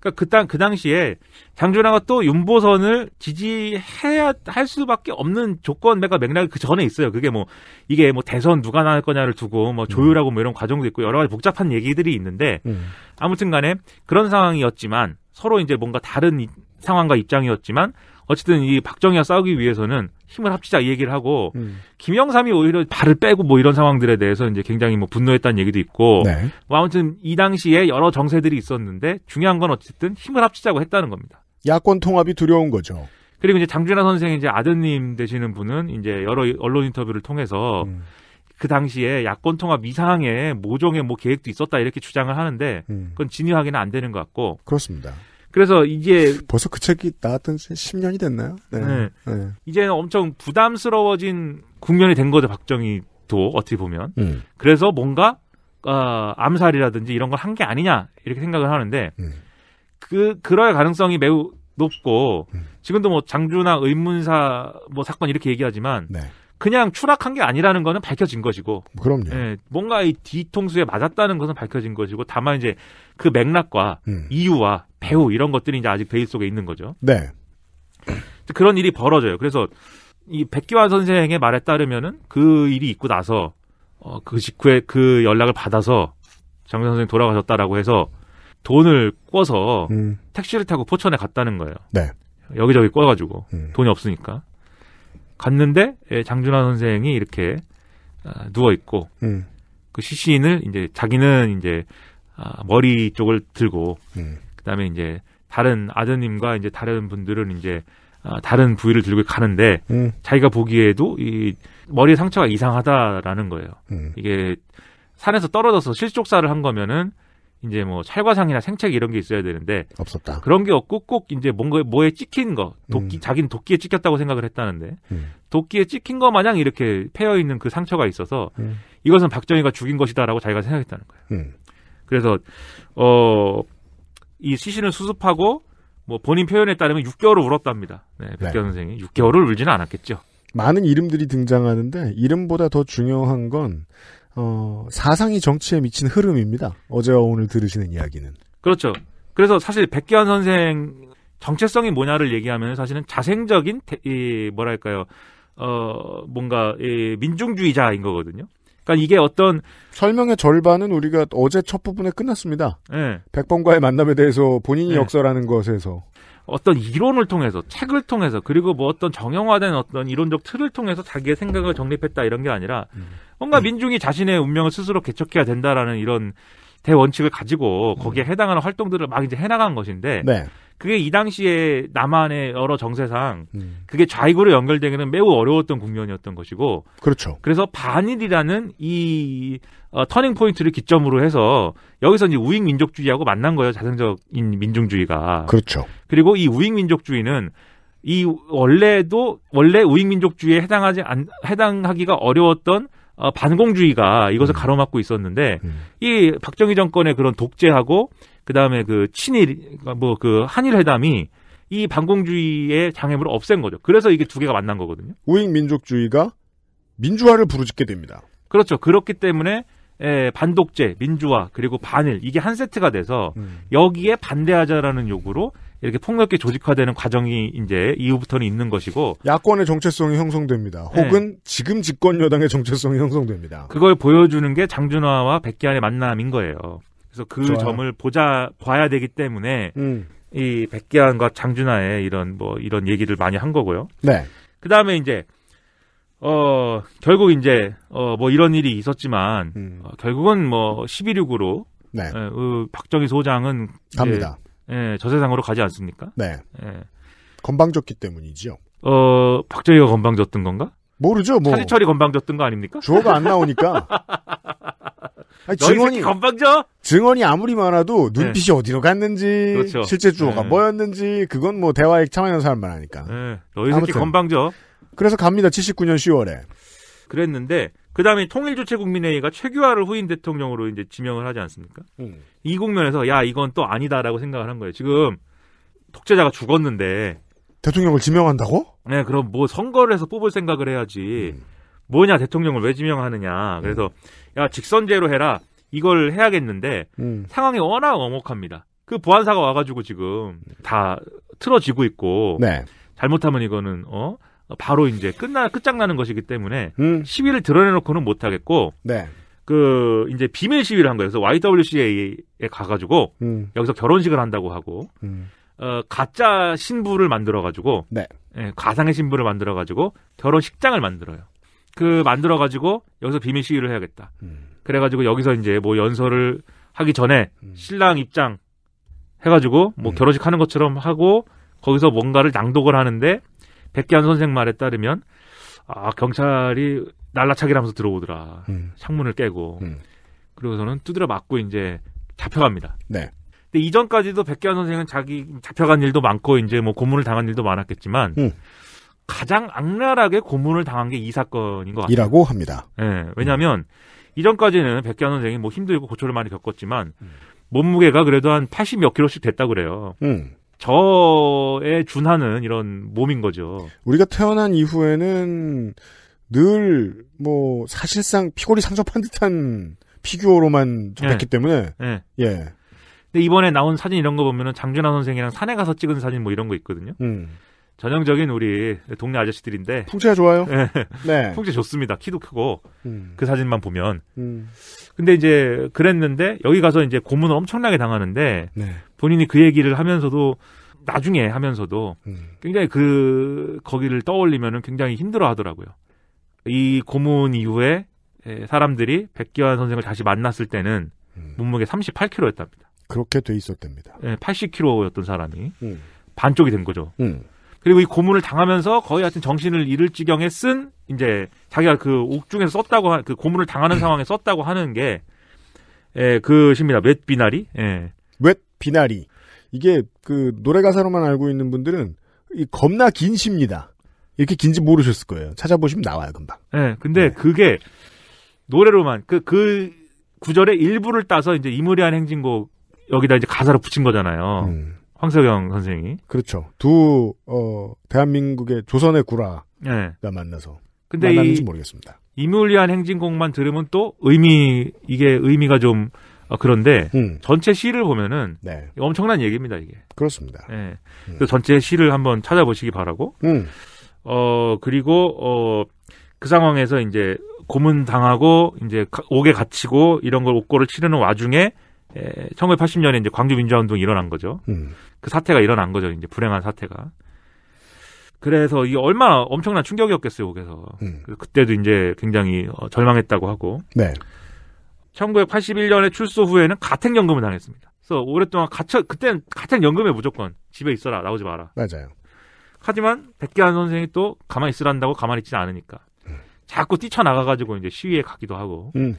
Speaker 3: 그러니까 그당 그 당시에 장준하가 또 윤보선을 지지해야 할 수밖에 없는 조건매가 맥락이 그 전에 있어요. 그게 뭐 이게 뭐 대선 누가 나갈 거냐를 두고 뭐 조율하고 뭐 이런 과정도 있고 여러 가지 복잡한 얘기들이 있는데 음. 아무튼간에 그런 상황이었지만 서로 이제 뭔가 다른 상황과 입장이었지만 어쨌든 이 박정희와 싸우기 위해서는 힘을 합치자 이 얘기를 하고 음. 김영삼이 오히려 발을 빼고 뭐 이런 상황들에 대해서 이제 굉장히 뭐 분노했다는 얘기도 있고 네. 뭐 아무튼 이 당시에 여러 정세들이 있었는데 중요한 건 어쨌든 힘을 합치자고 했다는 겁니다. 야권 통합이 두려운 거죠. 그리고 이제 장준하 선생 이제 아드님 되시는 분은 이제 여러 언론 인터뷰를 통해서 음. 그 당시에 야권 통합 이상의 모종의 뭐 계획도 있었다 이렇게 주장을 하는데 음. 그건 진위 확인은 안 되는 것 같고 그렇습니다. 그래서 이게 벌써 그 책이 나왔던 10년이 됐나요? 네. 네. 네. 이제는 엄청 부담스러워진 국면이 된 거죠 박정희도 어떻게 보면. 음. 그래서 뭔가 어, 암살이라든지 이런 걸 한 게 아니냐 이렇게 생각을 하는데 음. 그 그럴 가능성이 매우 높고 음. 지금도 뭐 장주나 의문사 뭐 사건 이렇게 얘기하지만. 네. 그냥 추락한 게 아니라는 거는 밝혀진 것이고. 그럼요. 예, 뭔가 이 뒤통수에 맞았다는 것은 밝혀진 것이고 다만 이제 그 맥락과 음. 이유와 배우 이런 것들이 이제 아직 베일 속에 있는 거죠. 네. 그런 일이 벌어져요. 그래서 이백기환 선생의 말에 따르면은 그 일이 있고 나서 어, 그 직후에 그 연락을 받아서 장 선생 돌아가셨다라고 해서 돈을 꿔서 음. 택시를 타고 포천에 갔다는 거예요. 네. 여기저기 꿔가지고 음. 돈이 없으니까. 갔는데 예, 장준하 선생이 이렇게 아, 누워 있고 음. 그 시신을 이제 자기는 이제 아, 머리 쪽을 들고 음. 그다음에 이제 다른 아드님과 이제 다른 분들은 이제 아, 다른 부위를 들고 가는데 음. 자기가 보기에도 이머리 상처가 이상하다라는 거예요. 음. 이게 산에서 떨어져서 실족사를 한 거면은 이제 뭐 찰과상이나 생책 이런 게 있어야 되는데 없었다. 그런 게 없고 꼭 이제 뭔가 뭐에 찍힌 거 도끼 음. 자기는 도끼에 찍혔다고 생각을 했다는데 음. 도끼에 찍힌 거 마냥 이렇게 패여 있는 그 상처가 있어서 음. 이것은 박정희가 죽인 것이다라고 자기가 생각했다는 거예요. 음. 그래서 어 이 시신을 수습하고 뭐 본인 표현에 따르면 6개월을 울었답니다. 네, 백경 네. 선생이 6개월을 울지는 않았겠죠.
Speaker 1: 많은 이름들이 등장하는데 이름보다 더 중요한 건 어, 사상이 정치에 미친 흐름입니다. 어제와 오늘 들으시는 이야기는.
Speaker 3: 그렇죠. 그래서 사실 백기환 선생 정체성이 뭐냐를 얘기하면 사실은 자생적인 이 뭐랄까요 어 뭔가 이 민중주의자인 거거든요. 그러니까 이게 어떤
Speaker 1: 설명의 절반은 우리가 어제 첫 부분에 끝났습니다. 네. 백범과의 만남에 대해서 본인이 네. 역설하는 것에서
Speaker 3: 어떤 이론을 통해서 책을 통해서 그리고 뭐 어떤 정형화된 어떤 이론적 틀을 통해서 자기의 생각을 정립했다 이런 게 아니라 음. 뭔가 민중이 자신의 운명을 스스로 개척해야 된다라는 이런 대원칙을 가지고 거기에 음. 해당하는 활동들을 막 이제 해나간 것인데 네. 그게 이 당시에 남한의 여러 정세상 음. 그게 좌익으로 연결되기는 매우 어려웠던 국면이었던 것이고 그렇죠. 그래서 반일이라는 이 어, 터닝 포인트를 기점으로 해서 여기서 이제 우익 민족주의하고 만난 거예요. 자생적인 민중주의가. 그렇죠. 그리고 이 우익 민족주의는 이 원래도 원래 우익 민족주의에 해당하지 안 해당하기가 어려웠던 어, 반공주의가 이것을 음. 가로막고 있었는데 음. 이 박정희 정권의 그런 독재하고 그다음에 그 친일 그러니까 뭐그 한일 회담이 이 반공주의의 장애물을 없앤 거죠. 그래서 이게 두 개가 만난 거거든요. 우익 민족주의가 민주화를 부르짖게 됩니다. 그렇죠. 그렇기 때문에 에, 예, 반독재, 민주화 그리고 반일 이게 한 세트가 돼서 음. 여기에 반대하자라는 요구로 이렇게 폭넓게 조직화되는 과정이 이제 이후부터는 있는 것이고 야권의
Speaker 1: 정체성이 형성됩니다. 네. 혹은 네. 지금 집권 여당의 정체성이 형성됩니다.
Speaker 3: 그걸 보여주는 게 장준화와 백기환의 만남인 거예요. 그래서 그 좋아요. 점을 보자 봐야 되기 때문에 음. 이 백기환과 장준하의 이런 뭐 이런 얘기를 많이 한 거고요. 네. 그 다음에 이제 어 결국 이제 어뭐 이런 일이 있었지만 음. 어, 결국은 뭐 11.6으로 네. 에, 예, 어, 그 박정희 소장은 갑니다. 예, 저 세상으로 가지 않습니까? 네. 예. 건방졌기 때문이지요. 어 박정희가 건방졌던 건가? 모르죠. 뭐 사지철이 건방졌던 거 아닙니까? 주어가 안 나오니까. 아니, 증언이 건방져?
Speaker 1: 증언이 아무리 많아도 눈빛이 네. 어디로 갔는지 그렇죠. 실제 주어가 네. 뭐였는지 그건 뭐 대화에 참여하는 사람만 하니까. 네. 너희 새끼
Speaker 3: 건방져.
Speaker 1: 그래서 갑니다. 79년 10월에.
Speaker 3: 그랬는데 그다음에 통일주체 국민회의가 최규하를 후임 대통령으로 이제 지명을 하지 않습니까? 음. 이 국면에서 야 이건 또 아니다라고 생각을 한 거예요. 지금 독재자가 죽었는데
Speaker 1: 대통령을 지명한다고?
Speaker 3: 네, 그럼 뭐 선거를 해서 뽑을 생각을 해야지. 음. 뭐냐 대통령을 왜 지명하느냐. 네. 그래서 야 직선제로 해라. 이걸 해야겠는데 음. 상황이 워낙 엄혹합니다. 그 보안사가 와가지고 지금 다 틀어지고 있고 네. 잘못하면 이거는 어 바로 이제 끝나 끝장나는 것이기 때문에 음. 시위를 드러내놓고는 못하겠고 네. 그 이제 비밀 시위를 한 거예요. 그래서 YWCA에 가가지고 음. 여기서 결혼식을 한다고 하고 음. 어, 가짜 신부를 만들어가지고 네. 예, 가상의 신부를 만들어가지고 결혼식장을 만들어요. 그 만들어 가지고 여기서 비밀 시위를 해야겠다. 음. 그래 가지고 여기서 이제 뭐 연설을 하기 전에 음. 신랑 입장 해 가지고 뭐 음. 결혼식 하는 것처럼 하고 거기서 뭔가를 낭독을 하는데 백기환 선생 말에 따르면 아 경찰이 날라차기하면서 들어오더라. 음. 창문을 깨고 음. 그러고서는 두드려 맞고 이제 잡혀갑니다. 네. 근데 이전까지도 백기환 선생은 자기 잡혀간 일도 많고 이제 뭐 고문을 당한 일도 많았겠지만 가장 악랄하게 고문을 당한 게 이 사건인 것같다고 합니다. 예. 네, 왜냐하면 음. 이전까지는 백기환 선생이 뭐 힘들고 고초를 많이 겪었지만 음. 몸무게가 그래도 한80몇 킬로씩 됐다 그래요. 음. 저에 준하는 이런 몸인 거죠. 우리가 태어난
Speaker 1: 이후에는 늘 뭐 사실상 피골이 상접한 듯한 피규어로만 접했기 네. 때문에 네. 예. 근데
Speaker 3: 이번에 나온 사진 이런 거 보면은 장준하 선생이랑 산에 가서 찍은 사진 뭐 이런 거 있거든요. 음. 전형적인 우리 동네 아저씨들인데 풍채가 좋아요. 네. 네. 풍채 좋습니다. 키도 크고 음. 그 사진만 보면. 음. 근데 이제 그랬는데 여기 가서 이제 고문을 엄청나게 당하는데 네. 본인이 그 얘기를 하면서도 나중에 하면서도 음. 굉장히 그 거기를 떠올리면은 굉장히 힘들어하더라고요. 이 고문 이후에 사람들이 백기환 선생을 다시 만났을 때는 음. 몸무게 38kg였답니다. 그렇게 돼 있었답니다. 80kg였던 사람이 음. 반쪽이 된 거죠. 음. 그리고 이 고문을 당하면서 거의 하여튼 정신을 잃을 지경에 쓴 이제 자기가 그 옥중에서 썼다고 한그 고문을 당하는 상황에 썼다고 하는 게 예, 그십니다. 웻 비나리. 예. 웻 비나리.
Speaker 1: 이게 그 노래 가사로만 알고 있는 분들은 이 겁나 긴 시입니다. 이렇게 긴지
Speaker 3: 모르셨을 거예요. 찾아보시면 나와요, 금방. 예. 근데 네. 그게 노래로만 그그 그 구절의 일부를 따서 이제 이무리한 행진곡 여기다 이제 가사로 붙인 거잖아요.
Speaker 1: 음. 황석영 선생이. 그렇죠. 두, 어, 대한민국의 조선의 구라가
Speaker 3: 네. 만나서. 근데 만났는지 모르겠습니다. 이물리한 행진곡만 들으면 또 의미, 이게 의미가 좀, 어, 그런데 음. 전체 시를 보면은 네. 엄청난 얘기입니다, 이게. 그렇습니다. 네. 음. 전체 시를 한번 찾아보시기 바라고. 음. 어, 그리고, 어, 그 상황에서 이제 고문당하고 이제 옥에 갇히고 이런 걸 옥고를 치르는 와중에 에, 예, 1980년에 이제 광주 민주화운동이 일어난 거죠. 음. 그 사태가 일어난 거죠. 이제 불행한 사태가. 그래서 이게 얼마나 엄청난 충격이었겠어요, 음. 그래서. 음. 그때도 이제 굉장히 어, 절망했다고 하고. 네. 1981년에 출소 후에는 가택연금을 당했습니다. 그래서 오랫동안 갇혀, 그때는 가택연금에 무조건 집에 있어라, 나오지 마라. 맞아요. 하지만 백기환 선생이 또 가만히 있으란다고 가만히 있지 않으니까. 음. 자꾸 뛰쳐나가가지고 이제 시위에 가기도 하고. 음.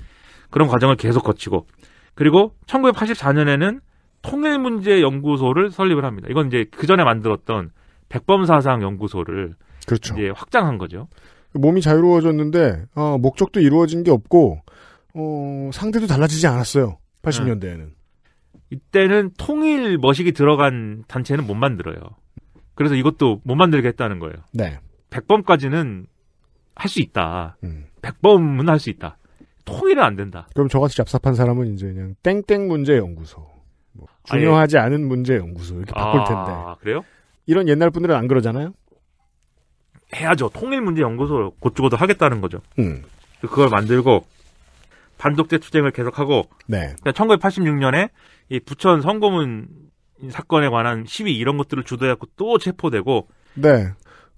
Speaker 3: 그런 과정을 계속 거치고. 그리고 1984년에는 통일문제연구소를 설립을 합니다. 이건 이제 그 전에 만들었던 백범사상 연구소를 그렇죠. 이제 확장한 거죠.
Speaker 1: 몸이 자유로워졌는데 어, 목적도 이루어진 게 없고 어, 상대도 달라지지 않았어요. 80년대에는. 음.
Speaker 3: 이때는 통일 머식이 들어간 단체는 못 만들어요. 그래서 이것도 못 만들겠다는 거예요. 네. 100범까지는 할 수 있다. 음. 100범은 할 수 있다. 통일은 안 된다.
Speaker 1: 그럼 저같이 잡삽한 사람은 이제 그냥
Speaker 3: 땡땡 문제 연구소, 뭐 중요하지
Speaker 1: 아니, 않은 문제 연구소
Speaker 3: 이렇게 바꿀 아, 텐데.
Speaker 1: 그래요? 이런 옛날 분들은 안 그러잖아요.
Speaker 3: 해야죠. 통일 문제 연구소 고 죽어도 하겠다는 거죠. 음. 그걸 만들고 반독재 투쟁을 계속하고 네. 1986년에 이 부천 성고문 사건에 관한 시위 이런 것들을 주도해갖고 또 체포되고
Speaker 1: 네.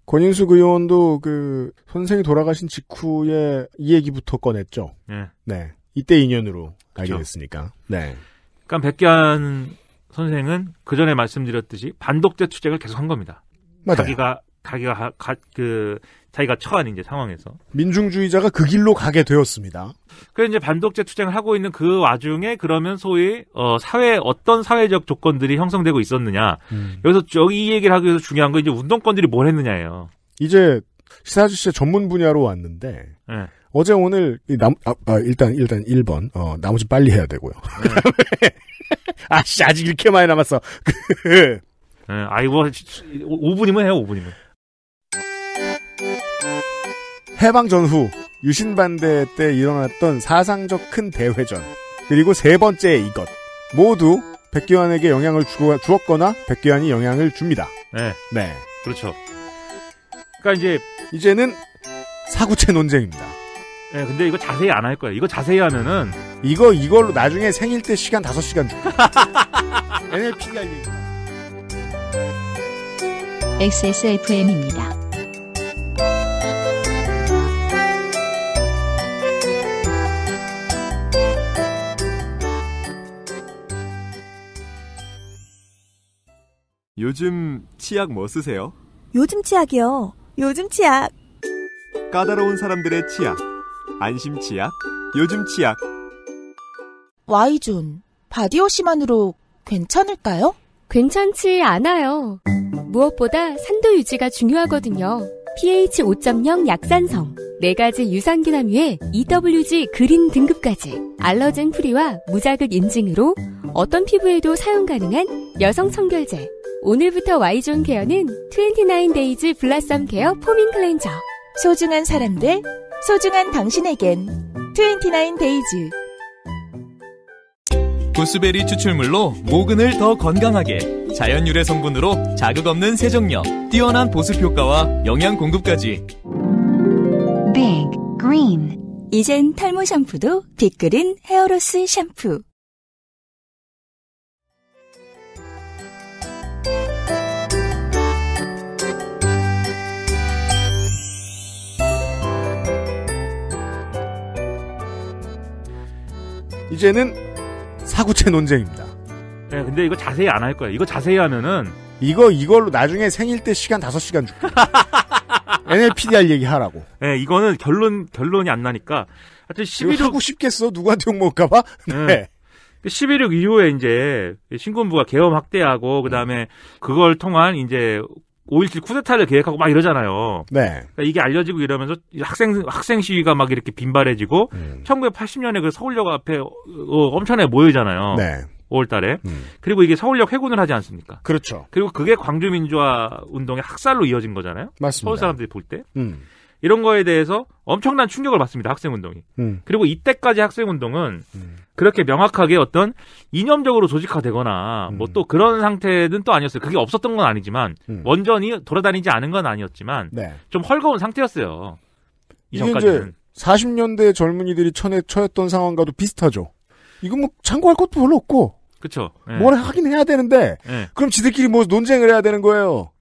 Speaker 1: 권인숙 의원도 그 선생이 돌아가신 직후에 이 얘기부터 꺼냈죠.
Speaker 3: 네. 네.
Speaker 1: 이때 인연으로 알게 됐으니까.
Speaker 2: 네.
Speaker 3: 그러니까 백기환 선생은 그 전에 말씀드렸듯이 반독재 투쟁을 계속 한 겁니다. 맞아요. 자기가 자기가 가, 그 자기가 처한 이제 상황에서
Speaker 1: 민중주의자가 그 길로 가게 되었습니다.
Speaker 3: 그래서 이제 반독재 투쟁을 하고 있는 그 와중에 그러면 소위 어 사회 어떤 사회적 조건들이 형성되고 있었느냐 음. 여기서 여기 이 얘기를 하기 위해서 중요한 건 이제 운동권들이 뭘 했느냐예요.
Speaker 1: 이제 시사주 씨의 전문 분야로 왔는데 네. 어제 오늘 남, 아, 아, 일단 일단 1번 어, 나머지 빨리 해야 되고요. 네.
Speaker 3: 아씨 아직 이렇게 많이 남았어. 네, 그, 예, 아이고 5분이면 뭐, 해요 5분이면.
Speaker 1: 해방 전후 유신반대 때 일어났던 사상적 큰 대회전 그리고 세 번째 이것 모두 백기환에게 영향을 주었거나 백기환이 영향을 줍니다. 네. 네.
Speaker 3: 그렇죠. 그러니까 이제 이제는 사구체 논쟁입니다. 네, 근데 이거 자세히 안 할 거예요. 이거 자세히 하면은 이거 이걸로 나중에 생일 때 시간 5시간 줘. NLP 알리.
Speaker 2: XSFM입니다.
Speaker 1: 요즘 치약 뭐 쓰세요?
Speaker 3: 요즘 치약이요. 요즘 치약.
Speaker 1: 까다로운 사람들의 치약. 안심 치약. 요즘 치약.
Speaker 3: Y존. 바디워시만으로 괜찮을까요? 괜찮지 않아요. 무엇보다 산도 유지가 중요하거든요. pH
Speaker 2: 5.0 약산성, 4가지 유산균함유에 EWG 그린 등급까지 알러젠 프리와 무자극 인증으로 어떤 피부에도 사용 가능한 여성 청결제 오늘부터 Y존 케어는 29데이즈 블라썸 케어 포밍 클렌저. 소중한 사람들, 소중한 당신에겐 29데이즈.
Speaker 3: 구스베리 추출물로 모근을 더 건강하게 자연 유래 성분으로 자극 없는 세정력, 뛰어난 보습 효과와 영양 공급까지.
Speaker 2: Big Green. 이젠 탈모 샴푸도 빅그린 헤어로스 샴푸.
Speaker 1: 이제는 사구체 논쟁입니다.
Speaker 3: 네, 근데 이거 자세히 안 할 거예요. 이거 자세히 하면은 이거 이걸로 나중에 생일 때 시간 5시간 줄게. NLPDR 얘기하라고. 네, 이거는 결론 결론이 안 나니까 하여튼 11호 하고
Speaker 1: 싶겠어. 누가한테욕 먹을까 봐. 네. 네.
Speaker 3: 11.6 이후에 이제 신군부가 계엄 확대하고 그다음에 그걸 통한 이제 5.17 쿠데타를 계획하고 막 이러잖아요. 네. 그러니까 이게 알려지고 이러면서 학생, 학생 시위가 막 이렇게 빈발해지고, 음. 1980년에 그 서울역 앞에 어, 엄청나게 모이잖아요. 네. 5월 달에. 음. 그리고 이게 서울역 회군을 하지 않습니까? 그렇죠. 그리고 그게 광주민주화 운동의 학살로 이어진 거잖아요. 맞습니다. 서울 사람들이 볼 때. 음. 이런 거에 대해서 엄청난 충격을 받습니다. 학생운동이. 음. 그리고 이때까지 학생운동은 음. 그렇게 명확하게 어떤 이념적으로 조직화되거나 음. 뭐또 그런 상태는 또 아니었어요. 그게 없었던 건 아니지만 원전이 음. 돌아다니지 않은 건 아니었지만 네. 좀 헐거운 상태였어요. 이전까지는.
Speaker 1: 40년대 젊은이들이 천에 처했던 상황과도 비슷하죠. 이건 뭐 참고할 것도 별로 없고.
Speaker 3: 그렇죠. 네. 뭘
Speaker 1: 하긴 해야 되는데 네. 그럼 지들끼리 뭐 논쟁을 해야 되는 거예요.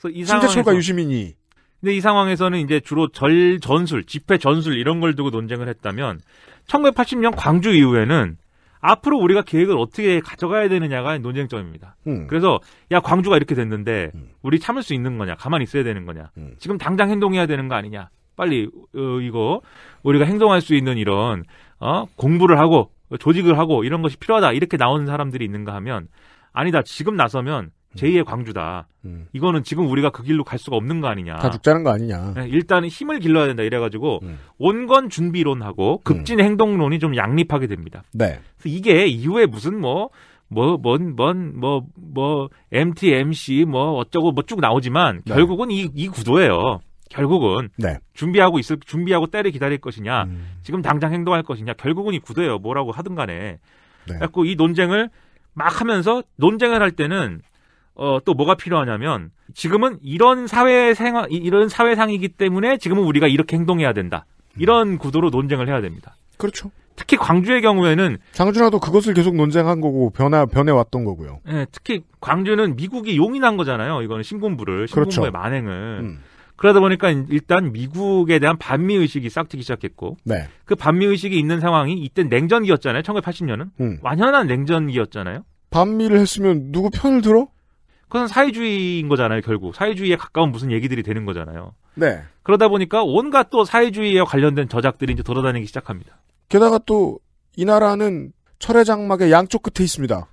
Speaker 3: 그래서 이 상황에서 신재철과 유시민이 근데 이 상황에서는 이제 주로 절 전술, 집회 전술 이런 걸 두고 논쟁을 했다면 1980년 광주 이후에는 앞으로 우리가 계획을 어떻게 가져가야 되느냐가 논쟁점입니다. 음. 그래서 야 광주가 이렇게 됐는데 음. 우리 참을 수 있는 거냐, 가만히 있어야 되는 거냐, 음. 지금 당장 행동해야 되는 거 아니냐, 빨리 어, 이거 우리가 행동할 수 있는 이런 어, 공부를 하고 조직을 하고 이런 것이 필요하다 이렇게 나오는 사람들이 있는가 하면 아니다 지금 나서면 음. 제2의 광주다. 음. 이거는 지금 우리가 그 길로 갈 수가 없는 거 아니냐. 다 죽자는
Speaker 1: 거 아니냐. 네,
Speaker 3: 일단 은 힘을 길러야 된다 이래가지고 음. 온건 준비론하고 음. 급진 행동론이 좀 양립하게 됩니다. 네. 그래서 이게 이후에 무슨 뭐 뭐 뭔뭔 뭐뭐 뭐, 뭐, 뭐 MT MC 뭐 어쩌고 뭐 쭉 나오지만 네. 결국은 이, 이 구도예요. 결국은 네. 준비하고 있을 준비하고 때를 기다릴 것이냐 음. 지금 당장 행동할 것이냐 결국은 이 구도예요. 뭐라고 하든 간에. 네. 그래갖고 이 논쟁을 막 하면서 논쟁을 할 때는 어, 또 뭐가 필요하냐면 지금은 이런 사회생활 이런 사회상이기 때문에 지금은 우리가 이렇게 행동해야 된다. 이런 음. 구도로 논쟁을 해야 됩니다. 그렇죠. 특히 광주의
Speaker 1: 경우에는 장준하도 그것을 계속 논쟁한 거고 변화 변해 왔던 거고요.
Speaker 3: 네, 특히 광주는 미국이 용인한 거잖아요. 이거는 신군부를 신군부의 그렇죠. 만행을 음. 그러다 보니까 일단 미국에 대한 반미 의식이 싹트기 시작했고 네. 그 반미 의식이 있는 상황이 이때 냉전기였잖아요. 1980년은 음. 완연한 냉전기였잖아요.
Speaker 1: 반미를 했으면 누구 편을 들어?
Speaker 3: 그건 사회주의인 거잖아요, 결국. 사회주의에 가까운 무슨 얘기들이 되는 거잖아요. 네. 그러다 보니까 온갖 또 사회주의에 관련된 저작들이 이제 돌아다니기 시작합니다. 게다가 또 이
Speaker 1: 나라는 철의 장막의 양쪽 끝에 있습니다.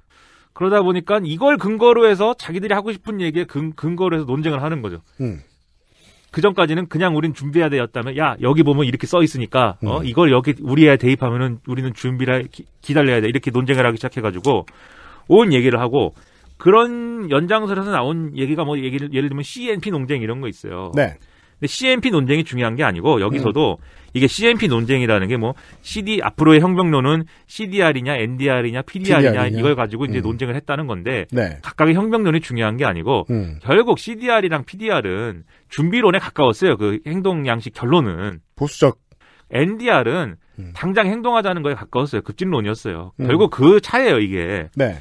Speaker 3: 그러다 보니까 이걸 근거로 해서 자기들이 하고 싶은 얘기에 근, 근거로 해서 논쟁을 하는 거죠. 음. 그 전까지는 그냥 우린 준비해야 되었다면 야 여기 보면 이렇게 써 있으니까 어, 음. 어, 이걸 여기 우리에 대입하면은 우리는 준비를 기, 기다려야 돼 이렇게 논쟁을 하기 시작해가지고 온 얘기를 하고 그런 연장선에서 나온 얘기가 뭐 얘기를 예를 들면 CNP 논쟁 이런 거 있어요. 네. 근데 CNP 논쟁이 중요한 게 아니고 여기서도 음. 이게 CNP 논쟁이라는 게 뭐 CD 앞으로의 혁명론은 CDR이냐 NDR이냐 PDR이냐, PDR이냐? 이걸 가지고 이제 음. 논쟁을 했다는 건데 네. 각각의 혁명론이 중요한 게 아니고 음. 결국 CDR이랑 PDR은 준비론에 가까웠어요. 그 행동 양식 결론은 보수적 NDR은 음. 당장 행동하자는 거에 가까웠어요. 급진론이었어요. 음. 결국 그 차예요, 이게. 네.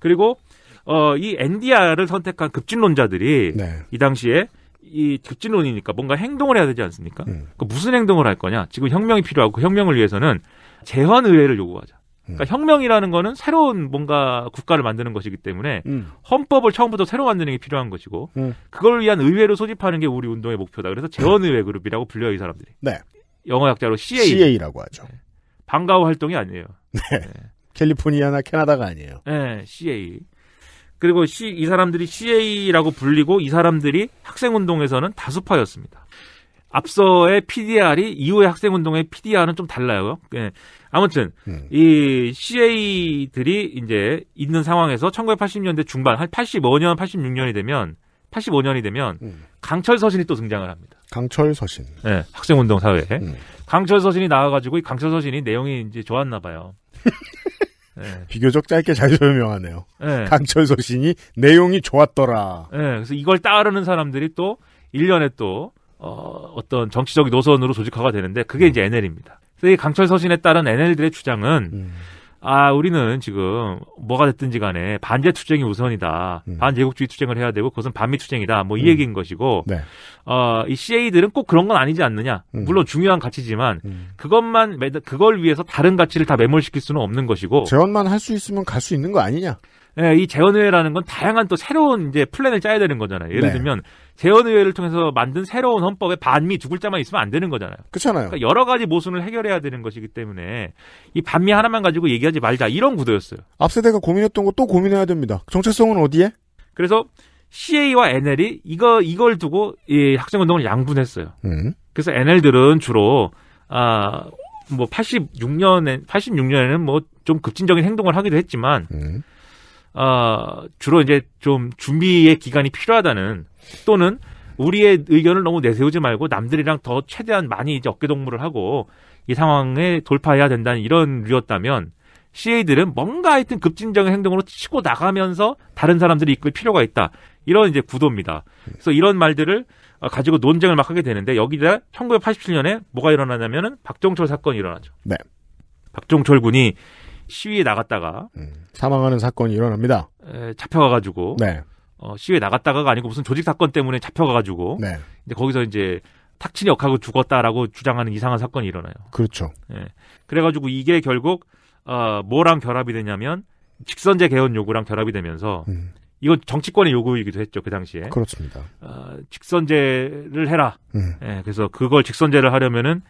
Speaker 3: 그리고 어, 이 NDR을 선택한 급진론자들이 네. 이 당시에 이 급진론이니까 뭔가 행동을 해야 되지 않습니까? 음. 그 무슨 행동을 할 거냐? 지금 혁명이 필요하고 그 혁명을 위해서는 재헌 의회를 요구하자. 그러니까 음. 혁명이라는 거는 새로운 뭔가 국가를 만드는 것이기 때문에 음. 헌법을 처음부터 새로 만드는 게 필요한 것이고 음. 그걸 위한 의회를 소집하는 게 우리 운동의 목표다. 그래서 재헌 의회 그룹이라고 불려요 이 사람들이. 네. 영어 약자로 CA. CA라고 하죠. 네. 방과후 활동이 아니에요. 네. 네.
Speaker 1: 캘리포니아나 캐나다가 아니에요.
Speaker 3: 네, CA. 그리고 C, 이 사람들이 CA라고 불리고 이 사람들이 학생운동에서는 다수파였습니다. 앞서의 PDR이 이후의 학생운동의 PDR은 좀 달라요. 예. 아무튼 음. 이 CA들이 이제 있는 상황에서 1980년대 중반 한 85년, 86년이 되면 85년이 되면 음. 강철 서신이 또 등장을 합니다. 강철 서신. 예, 학생운동 사회에 음. 강철 서신이 나와가지고 이 강철 서신이 내용이 이제 좋았나 봐요. 예.
Speaker 1: 비교적 짧게 잘 설명하네요. 네. 강철 소신이 내용이 좋았더라.
Speaker 3: 네. 그래서 이걸 따르는 사람들이 또 1년에 또 어, 어떤정치적 노선으로 조직화가 되는데 그게 음. 이제 NL입니다. 그래서 이 강철 소신에 따른 NL들의 주장은 음. 아, 우리는 지금 뭐가 됐든지 간에 반제 투쟁이 우선이다. 음. 반제국주의 투쟁을 해야 되고 그것은 반미 투쟁이다. 뭐이 음. 얘기인 것이고 네. 어, 이 CA들은 꼭 그런 건 아니지 않느냐. 음. 물론 중요한 가치지만 음. 그것만 매, 그걸 위해서 다른 가치를 다 매몰시킬 수는 없는 것이고 재원만 할 수 있으면 갈 수 있는 거 아니냐. 예, 이 재원의회라는 건 다양한 또 새로운 이제 플랜을 짜야 되는 거잖아요. 예를 네. 들면 재원의회를 통해서 만든 새로운 헌법에 반미 두 글자만 있으면 안 되는 거잖아요. 그렇잖아요. 그러니까 여러 가지 모순을 해결해야 되는 것이기 때문에 이 반미 하나만 가지고 얘기하지 말자 이런 구도였어요.
Speaker 1: 앞세대가 고민했던 거 또 고민해야 됩니다. 정체성은 어디에?
Speaker 3: 그래서 CA와 NL이 이거 이걸 두고 이 학생 운동을 양분했어요. 음. 그래서 NL들은 주로 아뭐 86년에 86년에는 뭐 좀 급진적인 행동을 하기도 했지만 음. 아 주로 이제 좀 준비의 기간이 필요하다는 또는 우리의 의견을 너무 내세우지 말고 남들이랑 더 최대한 많이 이제 어깨동무를 하고 이 상황에 돌파해야 된다는 이런 류였다면 CA들은 뭔가 하여튼 급진적인 행동으로 치고 나가면서 다른 사람들이 이끌 필요가 있다. 이런 이제 구도입니다. 그래서 이런 말들을 어, 가지고 논쟁을 막 하게 되는데 여기다 1987년에 뭐가 일어나냐면은 박종철 사건이 일어나죠. 네. 박종철 군이 시위에 나갔다가 음,
Speaker 2: 사망하는 사건이 일어납니다.
Speaker 3: 에, 잡혀가가지고 네. 어, 시위에 나갔다가가 아니고 무슨 조직 사건 때문에 잡혀가가지고 네. 이제 거기서 이제 탁친이 역하고 죽었다라고 주장하는 이상한 사건이 일어나요. 그렇죠. 예. 그래가지고 이게 결국 어, 뭐랑 결합이 되냐면 직선제 개헌 요구랑 결합이 되면서 음. 이건 정치권의 요구이기도 했죠 그 당시에. 그렇습니다. 어, 직선제를 해라. 음. 네, 그래서 그걸 직선제를 하려면은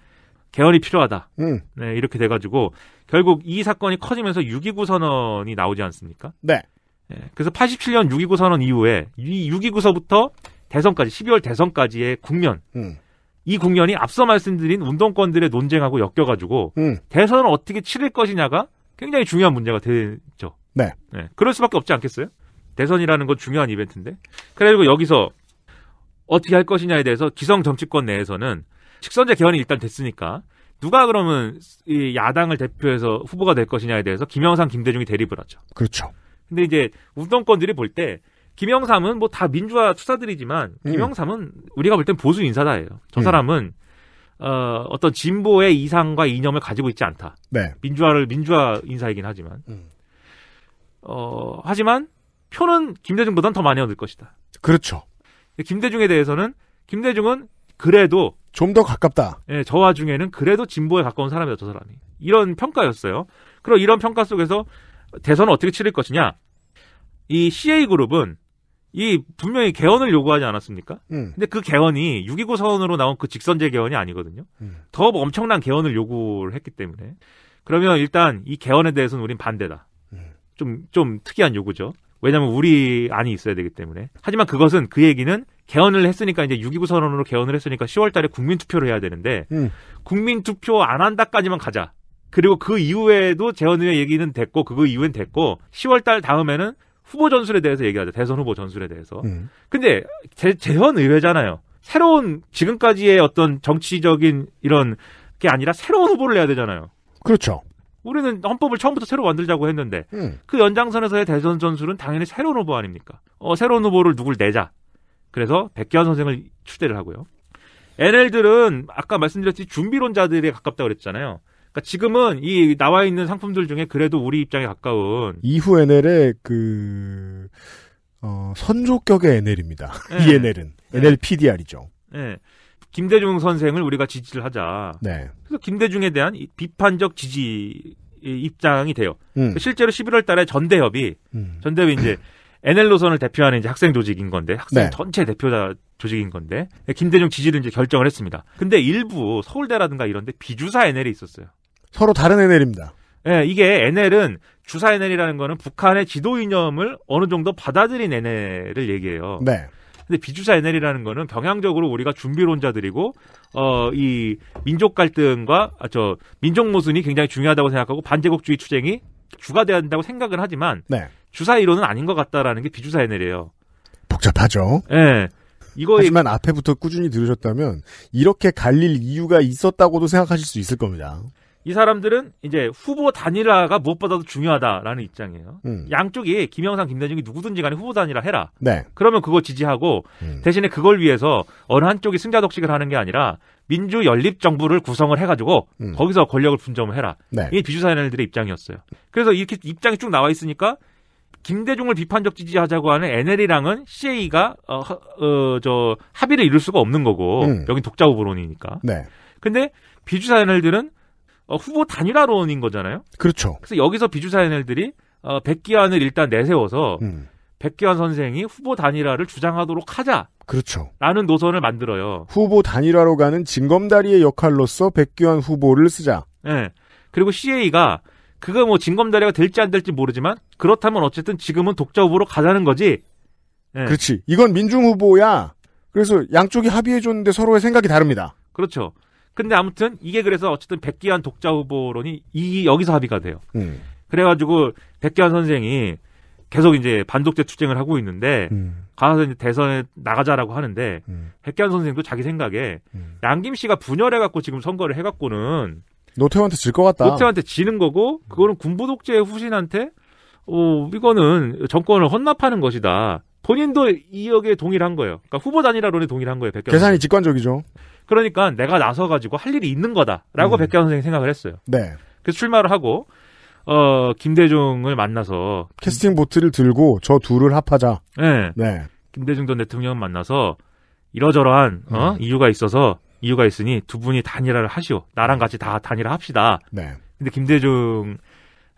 Speaker 3: 개헌이 필요하다. 음. 네, 이렇게 돼가지고 결국 이 사건이 커지면서 6.29 선언이 나오지 않습니까? 네. 네 그래서 87년 6.29 선언 이후에 이 6.29서부터 대선까지 12월 대선까지의 국면. 음. 이 국면이 앞서 말씀드린 운동권들의 논쟁하고 엮여가지고 음. 대선을 어떻게 치를 것이냐가 굉장히 중요한 문제가 되죠. 네. 네. 그럴 수밖에 없지 않겠어요? 대선이라는 건 중요한 이벤트인데. 그래가지고 여기서 어떻게 할 것이냐에 대해서 기성 정치권 내에서는 직선제 개헌이 일단 됐으니까 누가 그러면 이 야당을 대표해서 후보가 될 것이냐에 대해서 김영삼, 김대중이 대립을 하죠. 그렇죠. 근데 이제 운동권들이 볼때 김영삼은 뭐 다 민주화 투사들이지만 음. 김영삼은 우리가 볼 땐 보수 인사다예요. 저 음. 사람은 어, 어떤 진보의 이상과 이념을 가지고 있지 않다. 네. 민주화를 민주화 인사이긴 하지만 음. 어, 하지만 표는 김대중보다는더 많이 얻을 것이다. 그렇죠. 김대중에 대해서는 김대중은 그래도 좀 더 가깝다. 예, 저와 중에는 그래도 진보에 가까운 사람이다, 저 사람이. 이런 평가였어요. 그럼 이런 평가 속에서 대선을 어떻게 치를 것이냐? 이 CA 그룹은 이 분명히 개헌을 요구하지 않았습니까? 음. 근데 그 개헌이 6.29 선언으로 나온 그 직선제 개헌이 아니거든요. 음. 더 엄청난 개헌을 요구를 했기 때문에 그러면 일단 이 개헌에 대해서는 우린 반대다. 좀좀 음. 좀 특이한 요구죠. 왜냐하면 우리 안이 있어야 되기 때문에. 하지만 그것은 그 얘기는 개헌을 했으니까 이제 6.29 선언으로 개헌을 했으니까 10월달에 국민 투표를 해야 되는데 음. 국민 투표 안 한다까지만 가자. 그리고 그 이후에도 재원의 얘기는 됐고 그거 이후엔 됐고 10월달 다음에는 후보 전술에 대해서 얘기하자. 대선 후보 전술에 대해서. 음. 근데 재, 재현 의회잖아요. 새로운 지금까지의 어떤 정치적인 이런 게 아니라 새로운 후보를 내야 되잖아요. 그렇죠. 우리는 헌법을 처음부터 새로 만들자고 했는데 음. 그 연장선에서의 대선 전술은 당연히 새로운 후보 아닙니까? 어, 새로운 후보를 누굴 내자. 그래서 백기환 선생을 추대를 하고요. NL들은 아까 말씀드렸듯이 준비론자들에 가깝다고 그랬잖아요. 그러니까 지금은 이 나와 있는 상품들 중에 그래도 우리 입장에 가까운
Speaker 1: 이후 NL의 그 어, 선조격의 NL입니다. 네. 이 NL은 네. NLPDR이죠.
Speaker 3: 네. 김대중 선생을 우리가 지지를 하자. 네. 그래서 김대중에 대한 비판적 지지 입장이 돼요. 음. 그 실제로 11월 달에 전대협이 음. 전대협이 이제 NL 노선을 대표하는 이제 학생 조직인 건데 학생 네. 전체 대표자 조직인 건데 김대중 지지를 이제 결정을 했습니다. 근데 일부 서울대라든가 이런데 비주사 NL이 있었어요. 서로 다른 NL입니다. 예, 이게 NL은 주사 NL이라는 거는 북한의 지도 이념을 어느 정도 받아들인 NL을 얘기해요. 네. 근데 비주사 NL이라는 거는 경향적으로 우리가 준비론자들이고 어 이 민족 갈등과 아, 저 민족 모순이 굉장히 중요하다고 생각하고 반제국주의 투쟁이 주가 돼야 한다고 생각을 하지만 네. 주사 이론은 아닌 것 같다라는 게 비주사 NL이에요.
Speaker 1: 복잡하죠. 예. 네. 이거 하지만 앞에부터 꾸준히 들으셨다면 이렇게 갈릴 이유가 있었다고도 생각하실 수 있을 겁니다.
Speaker 3: 이 사람들은 이제 후보 단일화가 무엇보다도 중요하다라는 입장이에요. 음. 양쪽이 김영삼, 김대중이 누구든지 간에 후보 단일화 해라. 네. 그러면 그거 지지하고 음. 대신에 그걸 위해서 어느 한쪽이 승자 독식을 하는 게 아니라 민주 연립 정부를 구성을 해가지고 음. 거기서 권력을 분점을 해라. 네. 이게 비주사연들의 입장이었어요. 그래서 이렇게 입장이 쭉 나와 있으니까 김대중을 비판적 지지하자고 하는 NL이랑은 CA가 어, 어, 저 합의를 이룰 수가 없는 거고 음. 여기 독자 후보론이니까. 네. 근데 비주사연들은 어, 후보 단일화론인 거잖아요. 그렇죠. 그래서 여기서 비주사연들이 어, 백기환을 일단 내세워서 음. 백기환 선생이 후보 단일화를 주장하도록 하자. 그렇죠. 라는 노선을 만들어요.
Speaker 1: 후보 단일화로 가는 징검다리의 역할로서 백기환 후보를 쓰자.
Speaker 3: 네. 그리고 CA가 그거 뭐 징검다리가 될지 안 될지 모르지만 그렇다면 어쨌든 지금은 독자 후보로 가자는 거지.
Speaker 1: 네. 그렇지. 이건 민중 후보야. 그래서 양쪽이 합의해 줬는데 서로의 생각이 다릅니다.
Speaker 3: 그렇죠. 근데 아무튼 이게 그래서 어쨌든 백기환 독자 후보론이 이 여기서 합의가 돼요. 음. 그래가지고 백기환 선생이 계속 이제 반독재 투쟁을 하고 있는데 음. 가서 이제 대선에 나가자라고 하는데 음. 백기환 선생도 자기 생각에 음. 양김 씨가 분열해갖고 지금 선거를 해갖고는
Speaker 1: 노태우한테 질 것 같다. 노태우한테
Speaker 3: 지는 거고 그거는 군부 독재의 후신한테 어 이거는 정권을 헌납하는 것이다. 본인도 이 역에 동일한 거예요. 그러니까 후보 단일화론에 동일한 거예요. 백기환 계산이
Speaker 1: 직관적이죠.
Speaker 3: 그러니까 내가 나서 가지고 할 일이 있는 거다라고 음. 백경 선생이 생각을 했어요. 네. 그래서 출마를 하고 어 김대중을 만나서
Speaker 1: 캐스팅 보트를 들고 저 둘을 합하자. 네. 네.
Speaker 3: 김대중 전 대통령 만나서 이러저러한 어, 음. 어 이유가 있어서 이유가 있으니 두 분이 단일화를 하시오. 나랑 같이 다 단일화 합시다. 네. 근데 김대중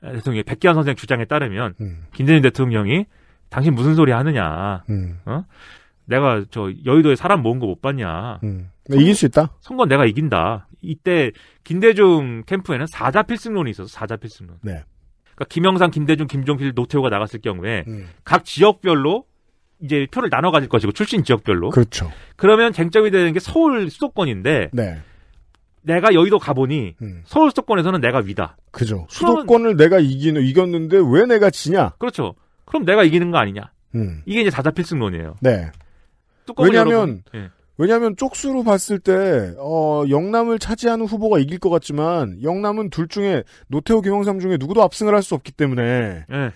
Speaker 3: 대통령이 백기환 선생 주장에 따르면 음. 김대중 대통령이 당신 무슨 소리 하느냐. 음. 어? 내가 저 여의도에 사람 모은 거 못 봤냐.
Speaker 1: 음. 선, 네, 이길 수 있다.
Speaker 3: 선거 내가 이긴다. 이때 김대중 캠프에는 사자 필승론이 있어서 사자 필승론. 네. 그러니까 김영삼, 김대중, 김종필, 노태우가 나갔을 경우에 음. 각 지역별로 이제 표를 나눠 가질 것이고 출신 지역별로. 그렇죠. 그러면 쟁점이 되는 게 서울 수도권인데 네. 내가 여의도 가보니 음. 서울 수도권에서는 내가 위다. 그죠. 수도권을 내가 이기는 이겼는데 왜 내가 지냐? 그렇죠. 그럼 내가 이기는 거 아니냐? 음. 이게 이제 사자
Speaker 1: 필승론이에요. 네. 왜냐하면 여러분, 예. 왜냐하면 쪽수로 봤을 때 어, 영남을 차지하는 후보가 이길 것 같지만 영남은 둘 중에 노태우 김영삼 중에 누구도 압승을 할 수 없기 때문에 네.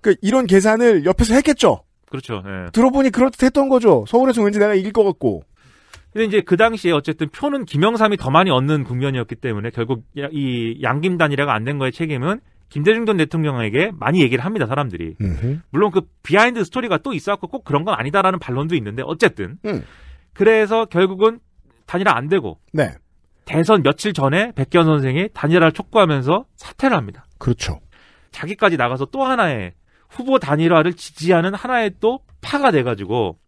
Speaker 1: 그 이런 계산을 옆에서 했겠죠.
Speaker 3: 그렇죠. 네.
Speaker 1: 들어보니 그렇듯했던 거죠. 서울에서 왠지 내가 이길 것 같고.
Speaker 3: 근데 이제 그 당시에 어쨌든 표는 김영삼이 더 많이 얻는 국면이었기 때문에 결국 이 양김단이라고 안된 거의 책임은 김대중 전 대통령에게 많이 얘기를 합니다 사람들이. 음흠. 물론 그 비하인드 스토리가 또 있어갖고 꼭 그런 건 아니다라는 반론도 있는데 어쨌든. 음. 그래서 결국은 단일화 안 되고 네. 대선 며칠 전에 백기현 선생이 단일화를 촉구하면서 사퇴를 합니다. 그렇죠. 자기까지 나가서 또 하나의 후보 단일화를 지지하는 하나의 또 파가 돼가지고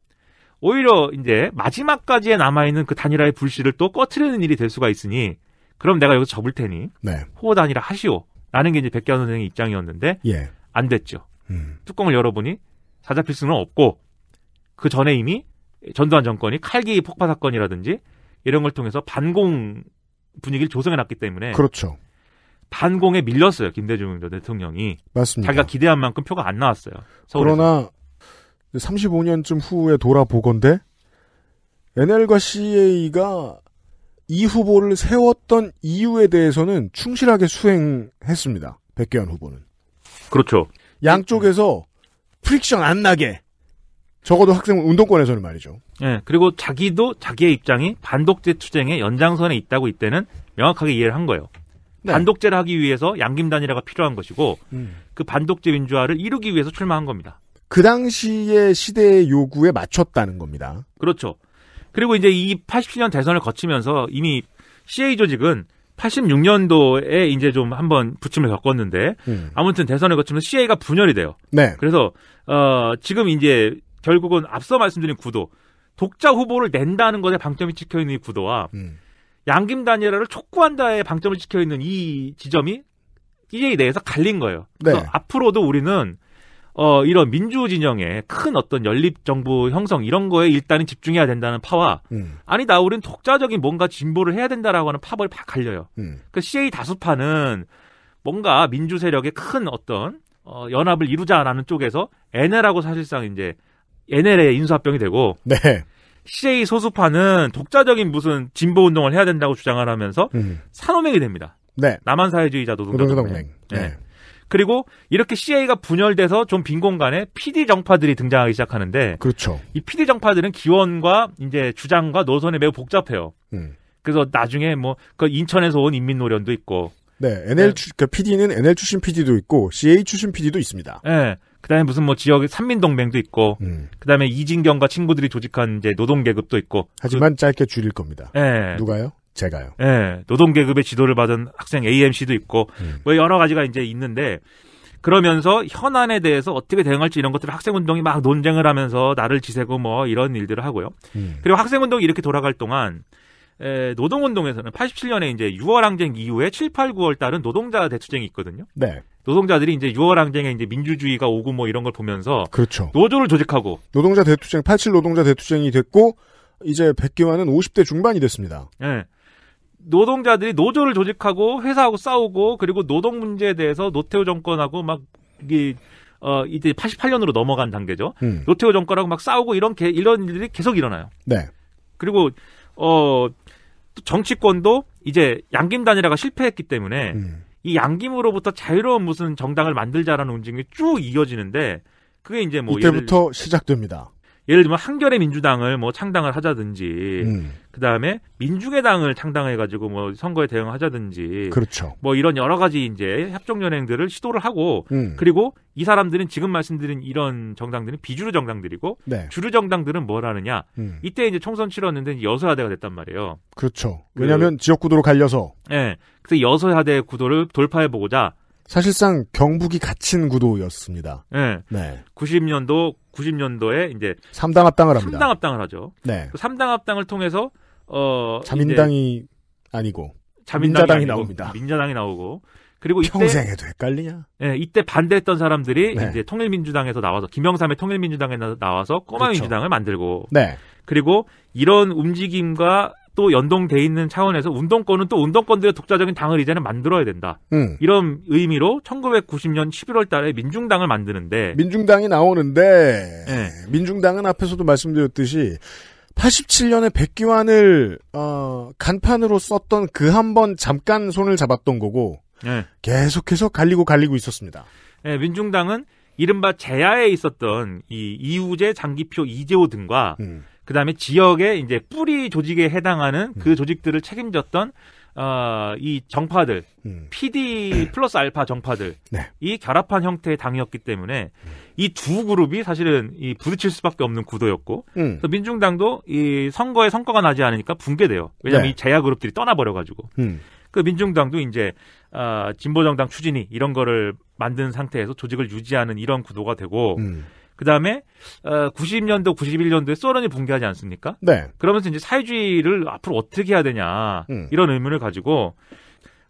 Speaker 3: 오히려 이제 마지막까지에 남아있는 그 단일화의 불씨를 또 꺼트리는 일이 될 수가 있으니 그럼 내가 여기서 접을 테니 네. 후보 단일화 하시오. 라는 게 이제 백기현 선생의 입장이었는데 예. 안 됐죠. 음. 뚜껑을 열어보니 사자 필수는 없고 그 전에 이미 전두환 정권이 칼기 폭파 사건이라든지 이런 걸 통해서 반공 분위기를 조성해 놨기 때문에 그렇죠. 반공에 밀렸어요. 김대중 전 대통령이 맞습니다. 자기가 기대한 만큼 표가 안 나왔어요. 서울에서. 그러나
Speaker 1: 35년쯤 후에 돌아보건데 NL과 CA가 이 후보를 세웠던 이유에 대해서는 충실하게 수행했습니다. 백계현 후보는. 그렇죠. 양쪽에서 프릭션 안 나게 적어도 학생 운동권에서는 말이죠.
Speaker 3: 예. 그리고 자기도 자기의 입장이 반독재 투쟁의 연장선에 있다고 이때는 명확하게 이해를 한 거예요. 네. 반독재를 하기 위해서 양김단일화가 필요한 것이고 음. 그 반독재 민주화를 이루기 위해서 출마한 겁니다.
Speaker 1: 그 당시의 시대의 요구에 맞췄다는 겁니다.
Speaker 3: 그렇죠. 그리고 이제 이 87년 대선을 거치면서 이미 CA 조직은 86년도에 이제 좀 한번 부침을 겪었는데 음. 아무튼 대선을 거치면서 CA가 분열이 돼요. 네. 그래서 어 지금 이제 결국은 앞서 말씀드린 구도 독자 후보를 낸다는 것에 방점이 찍혀 있는 이 구도와 음. 양김 단일화를 촉구한다에 방점을 찍혀 있는 이 지점이 EJ 내에서 갈린 거예요. 네. 그래서 앞으로도 우리는 어 이런 민주 진영의 큰 어떤 연립 정부 형성 이런 거에 일단은 집중해야 된다는 파와 음. 아니다 우린 독자적인 뭔가 진보를 해야 된다라고 하는 파벌이 팍 갈려요. 음. 그 CA 다수파는 뭔가 민주 세력의 큰 어떤 어, 연합을 이루자라는 쪽에서 애네라고 사실상 이제 n l 의 인수합병이 되고 네. CJ 소수파는 독자적인 무슨 진보 운동을 해야 된다고 주장을 하면서 음. 산업맹이 됩니다. 네. 남한 사회주의자 노동자동맹. 네. 네. 그리고 이렇게 CA가 분열돼서 좀 빈 공간에 PD 정파들이 등장하기 시작하는데 그렇죠. 이 PD 정파들은 기원과 이제 주장과 노선이 매우 복잡해요. 음. 그래서 나중에 뭐 그 인천에서 온 인민 노련도 있고
Speaker 1: 네, NL 네. 그 PD는 NL 출신 PD도 있고 CA 출신 PD도 있습니다.
Speaker 3: 네. 그다음에 무슨 뭐 지역 산민 동맹도 있고 음. 그다음에 이진경과 친구들이 조직한 이제 노동 계급도 있고 하지만
Speaker 1: 그, 짧게 줄일 겁니다. 예. 누가요? 제가요.
Speaker 3: 예. 노동 계급의 지도를 받은 학생 AMC도 있고 음. 뭐 여러 가지가 이제 있는데 그러면서 현안에 대해서 어떻게 대응할지 이런 것들을 학생운동이 막 논쟁을 하면서 나를 지새고 뭐 이런 일들을 하고요. 음. 그리고 학생운동이 이렇게 돌아갈 동안 에, 노동운동에서는 87년에 이제 6월 항쟁 이후에 7, 8, 9월 달은 노동자 대투쟁이 있거든요. 네. 노동자들이 이제 6월 항쟁에 이제 민주주의가 오고 뭐 이런 걸 보면서 그렇죠. 노조를 조직하고
Speaker 1: 노동자 대투쟁 87 노동자 대투쟁이 됐고 이제 백기환은 50대 중반이 됐습니다.
Speaker 3: 예. 네. 노동자들이 노조를 조직하고 회사하고 싸우고 그리고 노동 문제에 대해서 노태우 정권하고 막 이게 어 이제 88년으로 넘어간 단계죠. 음. 노태우 정권하고 막 싸우고 이런 게, 이런 일들이 계속 일어나요. 네. 그리고 어 정치권도 이제 양김 단일화가 실패했기 때문에 음. 이 양김으로부터 자유로운 무슨 정당을 만들자라는 움직임이 쭉 이어지는데 그게 이제 뭐 이때부터 예를...
Speaker 1: 시작됩니다.
Speaker 3: 예를 들면 한결의 민주당을 뭐 창당을 하자든지 음. 그다음에 민중의당을 창당해 가지고 뭐 선거에 대응하자든지 그렇죠. 뭐 이런 여러 가지 이제 협정 연행들을 시도를 하고 음. 그리고 이 사람들은 지금 말씀드린 이런 정당들은 비주류 정당들이고 네. 주류 정당들은 뭘 하느냐 음. 이때 이제 총선 치렀는데 여서야대가 됐단 말이에요. 그렇죠. 왜냐하면
Speaker 1: 그, 지역 구도로 갈려서.
Speaker 3: 예. 네. 그래서 여서야대 구도를 돌파해 보고자
Speaker 1: 사실상 경북이 갇힌 구도였습니다.
Speaker 2: 예. 네. 네.
Speaker 3: 90년도 90년도에 이제 삼당 합당을 합니다. 삼당 합당을 하죠. 네. 그 삼당 합당을 통해서 어 자민당이
Speaker 1: 아니고 자민당이 아니고, 나옵니다.
Speaker 3: 민자당이 나오고 그리고 이때, 평생에도 헷갈리냐? 네, 이때 반대했던 사람들이 네. 이제 통일민주당에서 나와서 김영삼의 통일민주당에 나와서 꼬마 민주당을 그렇죠. 만들고 네. 그리고 이런 움직임과 또 연동돼 있는 차원에서 운동권은 또 운동권들의 독자적인 당을 이제는 만들어야 된다. 음. 이런 의미로 1990년 11월 달에 민중당을 만드는데
Speaker 1: 민중당이 나오는데 네. 민중당은 앞에서도 말씀드렸듯이 87년에 백기환을 어, 간판으로 썼던 그 한 번 잠깐 손을 잡았던 거고 네. 계속해서 갈리고 갈리고 있었습니다.
Speaker 3: 네, 민중당은 이른바 제야에 있었던 이 이우재, 장기표, 이재호 등과 음. 그다음에 지역의 이제 뿌리 조직에 해당하는 그 음. 조직들을 책임졌던 어, 이 정파들, 음. PD 플러스 알파 정파들, 네. 이 결합한 형태의 당이었기 때문에 음. 이두 그룹이 사실은 이 부딪힐 수밖에 없는 구도였고, 음. 그래서 민중당도 이 선거에 성과가 나지 않으니까 붕괴돼요. 왜냐하면 네. 이 제야 그룹들이 떠나버려가지고. 음. 그 민중당도 이제 어, 진보정당 추진이 이런 거를 만든 상태에서 조직을 유지하는 이런 구도가 되고, 음. 그 다음에 90년도, 어, 91년도에 소련이 붕괴하지 않습니까? 네. 그러면서 이제 사회주의를 앞으로 어떻게 해야 되냐 음. 이런 의문을 가지고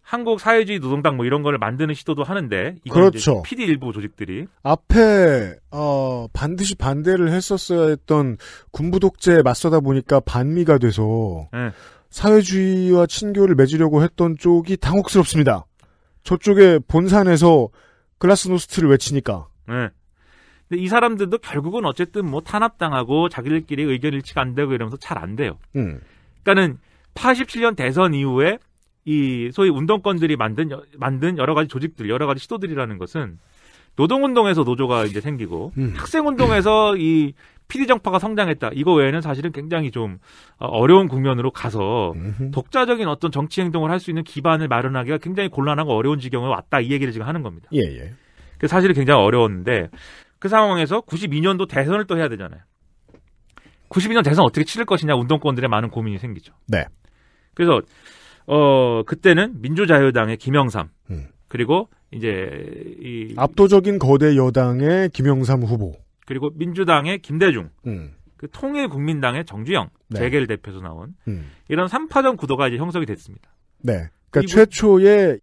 Speaker 3: 한국 사회주의 노동당 뭐 이런 걸 만드는 시도도 하는데 이건 그렇죠. PD 일부 조직들이
Speaker 1: 앞에 어, 반드시 반대를 했었어야 했던 군부 독재에 맞서다 보니까 반미가 돼서 네. 사회주의와 친교를 맺으려고 했던 쪽이 당혹스럽습니다. 저쪽에 본산에서 글라스노스트를 외치니까
Speaker 3: 네. 근데 이 사람들도 결국은 어쨌든 뭐 탄압당하고 자기들끼리 의견 일치가 안 되고 이러면서 잘 안 돼요. 음. 그러니까는 87년 대선 이후에 이 소위 운동권들이 만든 만든 여러 가지 조직들, 여러 가지 시도들이라는 것은 노동운동에서 노조가 이제 생기고 음. 학생운동에서 음. 이 피디 정파가 성장했다. 이거 외에는 사실은 굉장히 좀 어려운 국면으로 가서 독자적인 어떤 정치 행동을 할 수 있는 기반을 마련하기가 굉장히 곤란하고 어려운 지경에 왔다 이 얘기를 지금 하는 겁니다. 예, 예. 그 사실은 굉장히 어려웠는데 그 상황에서 92년도 대선을 또 해야 되잖아요. 92년 대선 어떻게 치를 것이냐 운동권들의 많은 고민이 생기죠. 네. 그래서 어 그때는 민주자유당의 김영삼 음. 그리고 이제 이
Speaker 1: 압도적인 거대 여당의 김영삼 후보
Speaker 3: 그리고 민주당의 김대중 음. 그 통일국민당의 정주영 네. 재계를 대표해서 나온 음. 이런 3파전 구도가 이제 형성이 됐습니다.
Speaker 1: 네. 그러니까 최초의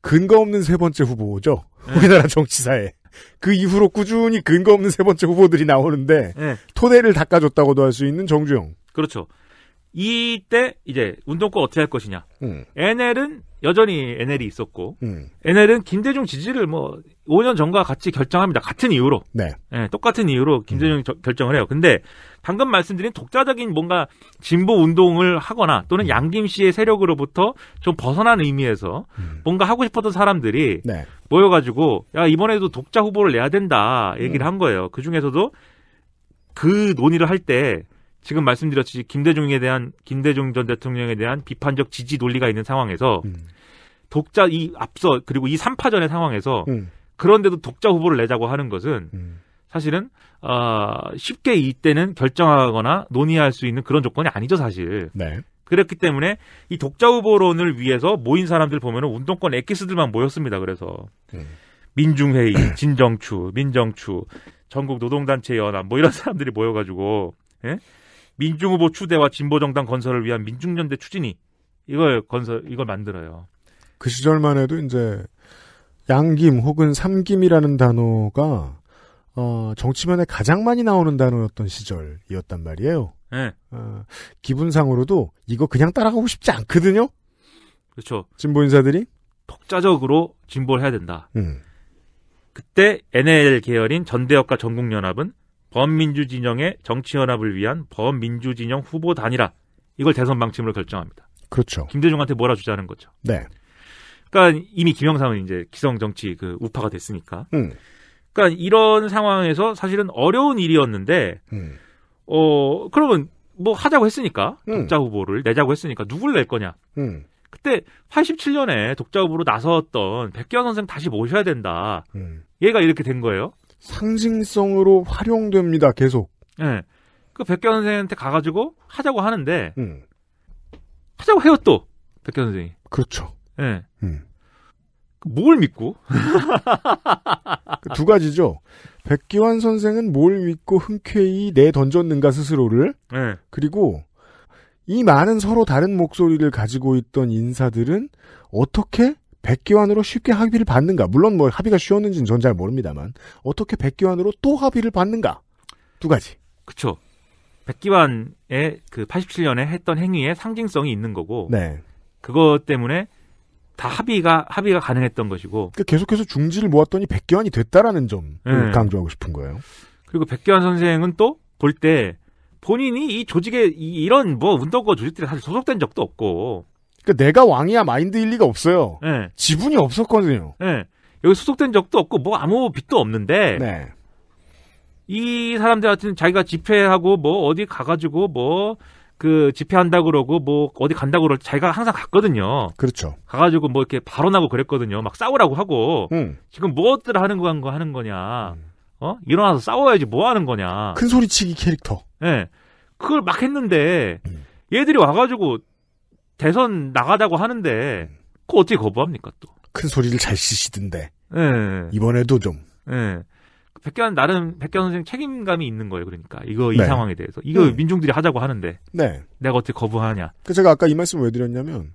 Speaker 1: 근거 없는 세 번째 후보죠. 네. 우리나라 정치사에. 그 이후로 꾸준히 근거 없는 세 번째 후보들이 나오는데 네. 토대를 닦아줬다고도 할 수 있는 정주영.
Speaker 3: 그렇죠. 이때 이제 운동권 어떻게 할 것이냐. 음. NL은 여전히 NL이 있었고 음. NL은 김대중 지지를 뭐 5년 전과 같이 결정합니다. 같은 이유로. 네. 네 똑같은 이유로 김대중이 음. 결정을 해요. 근데 방금 말씀드린 독자적인 뭔가 진보 운동을 하거나 또는 음. 양김 씨의 세력으로부터 좀 벗어난 의미에서 음. 뭔가 하고 싶었던 사람들이 네. 모여가지고 야 이번에도 독자 후보를 내야 된다 얘기를 음. 한 거예요. 그 중에서도 그 논의를 할 때 지금 말씀드렸듯이 김대중에 대한 김대중 전 대통령에 대한 비판적 지지 논리가 있는 상황에서 음. 독자 이 앞서 그리고 이 3파전의 상황에서 음. 그런데도 독자 후보를 내자고 하는 것은 음. 사실은 어, 쉽게 이때는 결정하거나 논의할 수 있는 그런 조건이 아니죠 사실. 네. 그랬기 때문에 이 독자 후보론을 위해서 모인 사람들 보면은 운동권 엑기스들만 모였습니다. 그래서 네. 민중회의, 진정추, 민정추, 전국 노동단체 연합 뭐 이런 사람들이 모여가지고 예? 민중 후보 추대와 진보 정당 건설을 위한 민중연대 추진이 이걸 건설 이걸 만들어요.
Speaker 1: 그 시절만 해도 이제 양김 혹은 삼김이라는 단어가 어, 정치면에 가장 많이 나오는 단어였던 시절이었단 말이에요.
Speaker 3: 네. 어,
Speaker 1: 기분상으로도 이거 그냥 따라가고 싶지 않거든요.
Speaker 3: 그렇죠. 진보 인사들이 독자적으로 진보를 해야 된다. 음. 그때 NL 계열인 전대협과 전국연합은 범민주 진영의 정치연합을 위한 범민주 진영 후보단이라 이걸 대선 방침으로 결정합니다. 그렇죠. 김대중한테 몰아주자는 거죠. 네. 그러니까 이미 김영삼은 이제 기성 정치 그 우파가 됐으니까. 음. 그러니까 이런 상황에서 사실은 어려운 일이었는데 음. 어 그러면 뭐 하자고 했으니까 음. 독자 후보를 내자고 했으니까 누굴 낼 거냐? 음. 그때 87년에 독자 후보로 나섰던 백기환 선생 다시 모셔야 된다. 음. 얘가 이렇게 된 거예요. 상징성으로 활용됩니다. 계속. 예. 네. 그 백기환 선생한테 가가지고 하자고 하는데 음. 하자고 해요 또 백기환 선생이. 그렇죠. 예. 네. 뭘 믿고?
Speaker 1: 두 가지죠. 백기환 선생은 뭘 믿고 흔쾌히 내 던졌는가 스스로를. 네. 그리고 이 많은 서로 다른 목소리를 가지고 있던 인사들은 어떻게 백기환으로 쉽게 합의를 받는가. 물론 뭐 합의가 쉬웠는지는 전잘 모릅니다만 어떻게 백기환으로 또 합의를 받는가. 두 가지. 그렇죠.
Speaker 3: 백기환의 그 87년에 했던 행위에 상징성이 있는 거고. 네. 그것 때문에 다 합의가 합의가 가능했던 것이고
Speaker 1: 그니까 계속해서 중지를 모았더니 백기환이 됐다라는 점을 네. 강조하고 싶은
Speaker 3: 거예요. 그리고 백기환 선생은 또 볼 때 본인이 이 조직에 이, 런뭐 운동권 조직들이 사실 소속된 적도 없고 그러니까
Speaker 1: 내가 왕이야 마인드일 리가 없어요. 네. 지분이 없었거든요. 네. 여기
Speaker 3: 소속된 적도 없고 뭐 아무 빚도 없는데 네. 이 사람들 한테는 자기가 집회하고 뭐 어디 가가지고 뭐그 집회한다고 그러고 뭐 어디 간다고 그럴 자기가 항상 갔거든요. 그렇죠. 가가지고 뭐 이렇게 발언하고 그랬거든요. 막 싸우라고 하고 음. 지금 무엇들 하는 거, 거 하는 거냐. 음. 어 일어나서 싸워야지 뭐 하는 거냐. 큰 소리치기 캐릭터. 예. 네. 그걸 막 했는데 음. 얘들이 와가지고 대선 나가자고 하는데 음. 그거 어떻게 거부합니까 또?
Speaker 1: 큰 소리를 잘쓰시던데 예. 네. 이번에도 좀.
Speaker 3: 예. 네. 백견 나름 백견 선생 책임감이 있는 거예요. 그러니까 이거 이 네. 상황에 대해서 이거 네. 민중들이 하자고 하는데 네. 내가 어떻게 거부하냐.
Speaker 1: 그 제가 아까 이 말씀을 왜 드렸냐면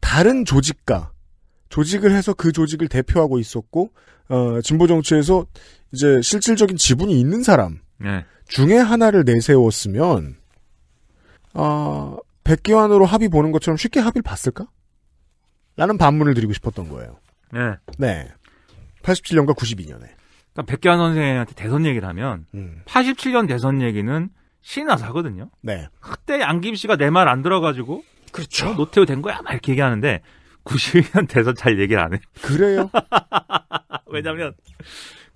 Speaker 1: 다른 조직과 조직을 해서 그 조직을 대표하고 있었고 어, 진보 정치에서 이제 실질적인 지분이 있는 사람 네. 중에 하나를 내세웠으면 어, 백기환으로 합의 보는 것처럼 쉽게 합의를 봤을까? 라는 반문을 드리고 싶었던 거예요. 네. 네. 87년과 92년에.
Speaker 3: 그러니까 백기환 선생한테 대선 얘기를 하면 음. 87년 대선 얘기는 신화사거든요 네. 그때 양기임 씨가 내 말 안 들어가지고 그렇죠. 어, 노태우 된 거야 막 이렇게 얘기하는데 91년 대선 잘 얘기를 안 해. 그래요? 왜냐면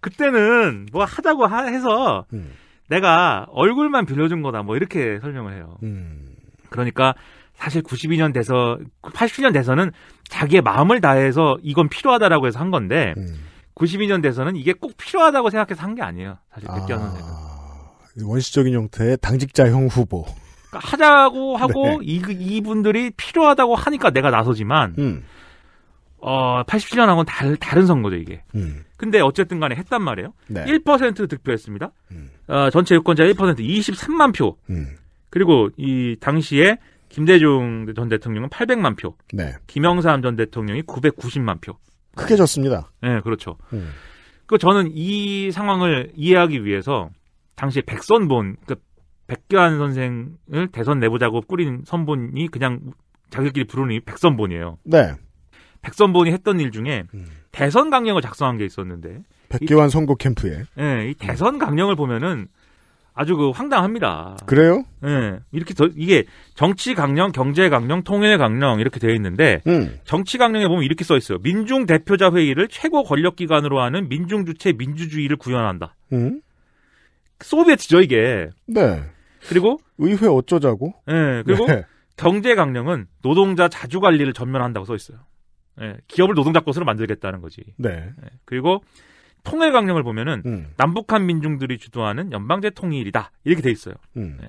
Speaker 3: 그때는 뭐 하자고 하, 해서 음. 내가 얼굴만 빌려준 거다 뭐 이렇게 설명을 해요. 음. 그러니까 사실 92년 대선, 87년 대선은 자기의 마음을 다해서 이건 필요하다라고 해서 한 건데, 음. 92년 대선은 이게 꼭 필요하다고 생각해서 한 게 아니에요. 사실 백기환 아... 선생
Speaker 1: 원시적인 형태의 당직자형 후보. 그러니까
Speaker 3: 하자고 하고 네. 이, 이분들이 필요하다고 하니까 내가 나서지만 음. 어, 87년하고는 달, 다른 선거죠, 이게. 음. 근데 어쨌든 간에 했단 말이에요. 네. 1% 득표했습니다. 음. 어, 전체 유권자 1%, 23만 표. 음. 그리고 이 당시에 김대중 전 대통령은 800만 표. 네. 김영삼 전 대통령이 990만 표. 크게 졌습니다. 네, 그렇죠. 음. 그 저는 이 상황을 이해하기 위해서 당시 백선본 그 그러니까 백교환 선생을 대선 내보자고 꾸린 선본이 그냥 자기들끼리 부르는 백선본이에요. 네. 백선본이 했던 일 중에 음. 대선 강령을 작성한 게 있었는데
Speaker 1: 백교환 선거 캠프에.
Speaker 3: 네, 이 대선 강령을 보면은 아주 그 황당합니다. 그래요? 예. 네. 이렇게 더, 이게 정치 강령, 경제 강령, 통일 강령 이렇게 되어 있는데 음. 정치 강령에 보면 이렇게 써 있어요. 민중 대표자 회의를 최고 권력 기관으로 하는 민중 주체 민주주의를 구현한다. 음. 소비에트죠 이게. 네.
Speaker 1: 그리고 의회 어쩌자고? 예. 네. 그리고 네.
Speaker 3: 경제 강령은 노동자 자주 관리를 전면한다고 써 있어요. 예. 기업을 노동자 것으로 만들겠다는 거지. 네. 예, 그리고 통일 강령을 보면은 음. 남북한 민중들이 주도하는 연방제 통일이다 이렇게 돼 있어요. 음. 네.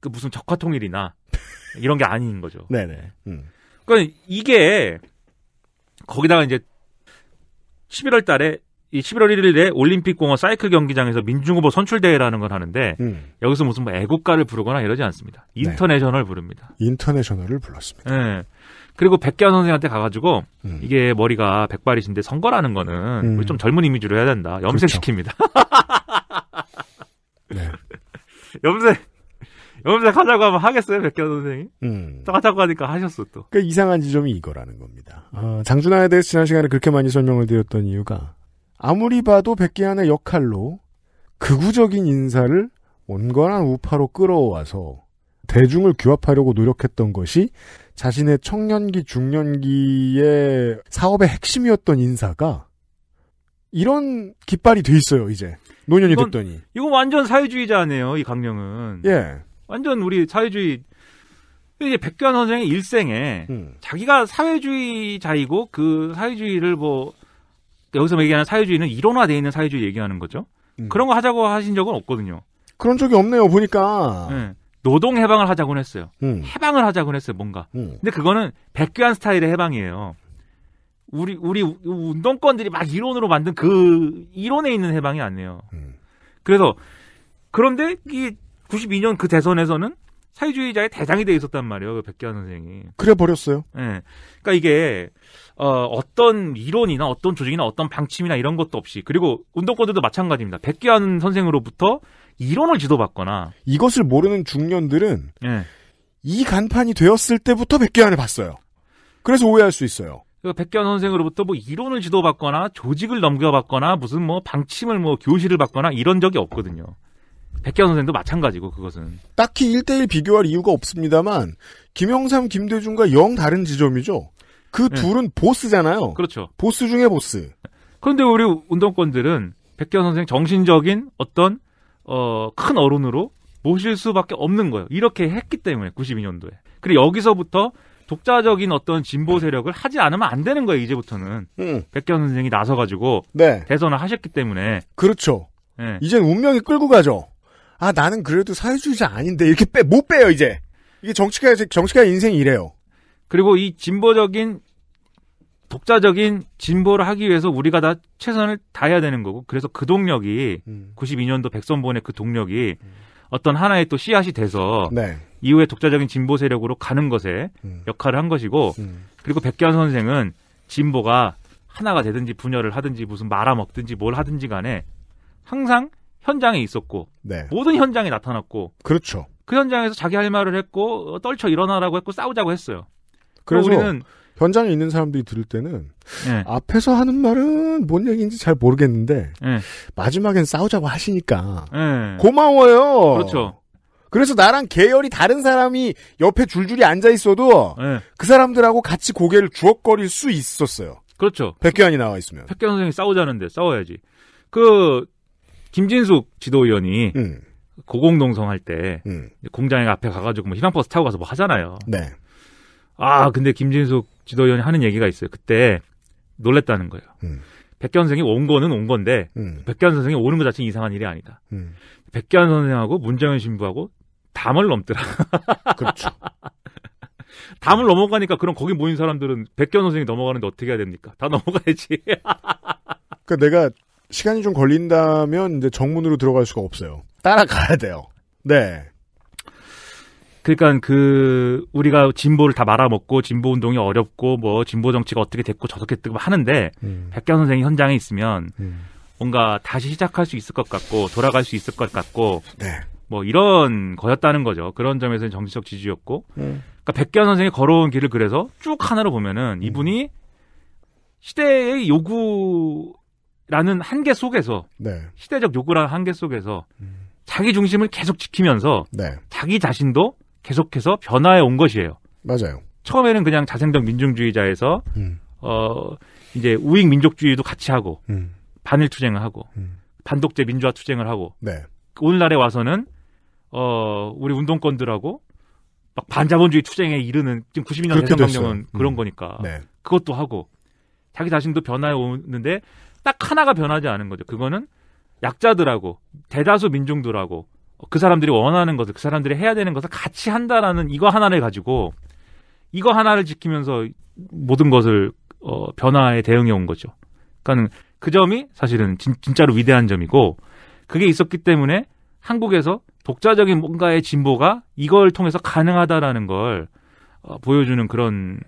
Speaker 3: 그 무슨 적화 통일이나 이런 게 아닌 거죠. 네네. 음. 그러니까 이게 거기다가 이제 11월 달에 이 11월 1일에 올림픽공원 사이클 경기장에서 민중후보 선출대회라는 걸 하는데 음. 여기서 무슨 뭐 애국가를 부르거나 이러지 않습니다. 네. 인터내셔널 네. 부릅니다.
Speaker 1: 인터내셔널을 불렀습니다.
Speaker 3: 네. 그리고 백기환 선생한테 가가지고 음. 이게 머리가 백발이신데 선거라는 거는 음. 우리 좀 젊은 이미지로 해야 된다. 염색시킵니다. 그렇죠. 네. 염색 염색하자고 하면 하겠어요 백기환 선생이? 음. 똑같다고 하니까 하셨어 또. 그
Speaker 1: 이상한 지점이 이거라는 겁니다. 어, 장준하에 대해서 지난 시간에 그렇게 많이 설명을 드렸던 이유가 아무리 봐도 백기환의 역할로 극우적인 인사를 온건한 우파로 끌어와서 대중을 규합하려고 노력했던 것이 자신의 청년기, 중년기의 사업의 핵심이었던 인사가 이런 깃발이 돼 있어요, 이제. 노년이 이건, 됐더니.
Speaker 3: 이거 완전 사회주의자네요, 이 강령은. 예. 완전 우리 사회주의 이제 백교환 선생의 일생에 음. 자기가 사회주의자이고 그 사회주의를 뭐 여기서 얘기하는 사회주의는 이론화돼 있는 사회주의 얘기하는 거죠. 음. 그런 거 하자고 하신 적은 없거든요.
Speaker 1: 그런 적이 없네요.
Speaker 3: 보니까 네. 노동 해방을 하자곤 했어요. 음. 해방을 하자곤 했어요, 뭔가. 음. 근데 그거는 백교한 스타일의 해방이에요. 우리 우리 운동권들이 막 이론으로 만든 그 이론에 있는 해방이 아니에요. 음. 그래서 그런데 이 92년 그 대선에서는 사회주의자의 대장이돼 있었단 말이에요, 그 백기한 선생이. 그래 버렸어요. 예. 네. 그러니까 이게 어, 어떤 이론이나 어떤 조직이나 어떤 방침이나 이런 것도 없이 그리고 운동권들도 마찬가지입니다. 백기한 선생으로부터 이론을 지도받거나
Speaker 1: 이것을 모르는 중년들은 네. 이 간판이 되었을 때부터 백기환을 봤어요. 그래서 오해할 수 있어요.
Speaker 3: 그 백기환 선생으로부터 뭐 이론을 지도받거나 조직을 넘겨받거나 무슨 뭐 방침을 뭐 교실을 받거나 이런 적이 없거든요. 백기환 선생도 마찬가지고 그것은
Speaker 1: 딱히 1대1 비교할 이유가 없습니다만 김영삼, 김대중과 영 다른
Speaker 3: 지점이죠. 그 네. 둘은 보스잖아요. 그렇죠. 보스 중에 보스. 그런데 우리 운동권들은 백기환 선생 정신적인 어떤 어, 큰 어른으로 모실 수밖에 없는 거예요. 이렇게 했기 때문에 92년도에. 그리고 여기서부터 독자적인 어떤 진보 세력을 하지 않으면 안 되는 거예요. 이제부터는 음. 백현 선생이 나서가지고 네. 대선을 하셨기 때문에 그렇죠. 네.
Speaker 1: 이젠 운명이 끌고 가죠. 아 나는 그래도 사회주의자 아닌데 이렇게 빼 못 빼요 이제 이게 정치가 정치가 인생 이래요.
Speaker 3: 그리고 이 진보적인 독자적인 진보를 하기 위해서 우리가 다 최선을 다해야 되는 거고 그래서 그 동력이 음. 92년도 백선본의 그 동력이 음. 어떤 하나의 또 씨앗이 돼서 네. 이후에 독자적인 진보 세력으로 가는 것에 음. 역할을 한 것이고 음. 그리고 백기환 선생은 진보가 하나가 되든지 분열을 하든지 무슨 말아먹든지 뭘 하든지 간에 항상 현장에 있었고 네. 모든 현장에 나타났고 그렇죠. 그 현장에서 자기 할 말을 했고 어, 떨쳐 일어나라고 했고 싸우자고 했어요. 그래서 우리는
Speaker 1: 현장에 있는 사람들이 들을 때는 네. 앞에서 하는 말은 뭔 얘기인지 잘 모르겠는데 네. 마지막엔 싸우자고 하시니까 네. 고마워요. 그렇죠. 그래서 나랑 계열이 다른 사람이 옆에 줄줄이 앉아 있어도 그 사람들하고
Speaker 3: 같이 고개를 주걱거릴수 있었어요. 그렇죠. 백교환이 나와 있으면. 백교환 선생이 싸우자는데 싸워야지. 그 김진숙 지도위원이 음. 고공동성 할때 음. 공장에 앞에 가가지고 뭐 희망버스 타고 가서 뭐 하잖아요. 네. 아 근데 김진숙 지도위원이 하는 얘기가 있어요. 그때 놀랬다는 거예요. 음. 백현 선생이 온 거는 온 건데 음. 백현 선생이 오는 것 자체는 이상한 일이 아니다. 음. 백현 선생하고 문정현 신부하고 담을 넘더라. 그렇죠. 담을 넘어가니까 그럼 거기 모인 사람들은 백현 선생이 넘어가는데 어떻게 해야 됩니까? 다 넘어가야지. 그러니까 내가
Speaker 1: 시간이 좀 걸린다면 이제 정문으로 들어갈 수가 없어요.
Speaker 3: 따라가야 돼요. 네. 그러니까 그 우리가 진보를 다 말아먹고 진보 운동이 어렵고 뭐 진보 정치가 어떻게 됐고 저렇게 뜨고 하는데 음. 백경 선생이 현장에 있으면 음. 뭔가 다시 시작할 수 있을 것 같고 돌아갈 수 있을 것 같고 네. 뭐 이런 거였다는 거죠. 그런 점에서는 정치적 지지였고 음. 그러니까 백경 선생이 걸어온 길을 그래서 쭉 하나로 보면은 음. 이분이 시대의 요구라는 한계 속에서 네. 시대적 요구라는 한계 속에서 음. 자기 중심을 계속 지키면서 네. 자기 자신도 계속해서 변화해 온 것이에요. 맞아요. 처음에는 그냥 자생적 민중주의자에서 음. 어 이제 우익 민족주의도 같이 하고 음. 반일 투쟁을 하고 음. 반독재 민주화 투쟁을 하고 네. 오늘날에 와서는 어 우리 운동권들하고 막 반자본주의 투쟁에 이르는 지금 92년 대통령은 그런 거니까 음. 네. 그것도 하고 자기 자신도 변화해 오는데 딱 하나가 변하지 않은 거죠. 그거는 약자들하고 대다수 민중들하고 그 사람들이 원하는 것을 그 사람들이 해야 되는 것을 같이 한다라는 이거 하나를 가지고 이거 하나를 지키면서 모든 것을 어, 변화에 대응해 온 거죠. 그러니까 그 점이 사실은 진, 짜로 위대한 점이고 그게 있었기 때문에 한국에서 독자적인 뭔가의 진보가 이걸 통해서 가능하다라는 걸 어, 보여주는 그런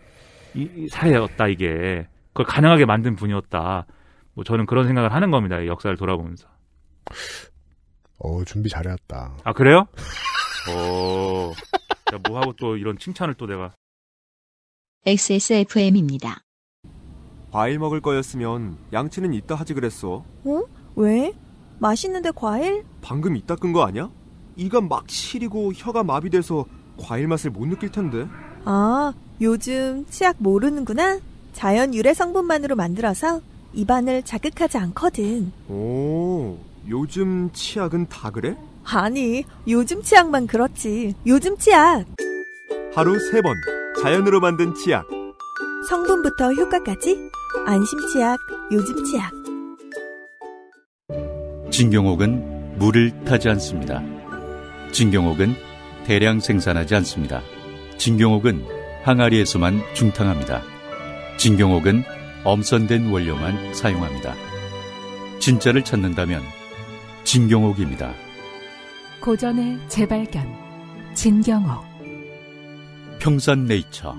Speaker 3: 이, 이 사례였다 이게 그걸 가능하게 만든 분이었다. 뭐 저는 그런 생각을 하는 겁니다. 역사를 돌아보면서. 어, 준비 잘해왔다. 아, 그래요? 어, 야, 뭐하고 또 이런 칭찬을 또 내가.
Speaker 2: XSFM입니다.
Speaker 3: 과일 먹을 거였으면 양치는 이따 하지 그랬어.
Speaker 2: 어? 왜? 맛있는데 과일?
Speaker 3: 방금 이따 끈 거 아니야? 이가 막
Speaker 1: 시리고 혀가 마비돼서 과일 맛을 못 느낄 텐데.
Speaker 3: 아, 요즘 치약 모르는구나. 자연 유래 성분만으로 만들어서 입안을 자극하지 않거든. 오, 요즘 치약은 다 그래? 아니, 요즘 치약만 그렇지. 요즘 치약. 하루 세번 자연으로 만든 치약. 성분부터 효과까지 안심 치약, 요즘 치약. 진경옥은 물을 타지 않습니다. 진경옥은 대량 생산하지 않습니다. 진경옥은 항아리에서만 중탕합니다. 진경옥은 엄선된 원료만 사용합니다. 진짜를 찾는다면 진경옥입니다. 고전의 재발견 진경옥 평산네이처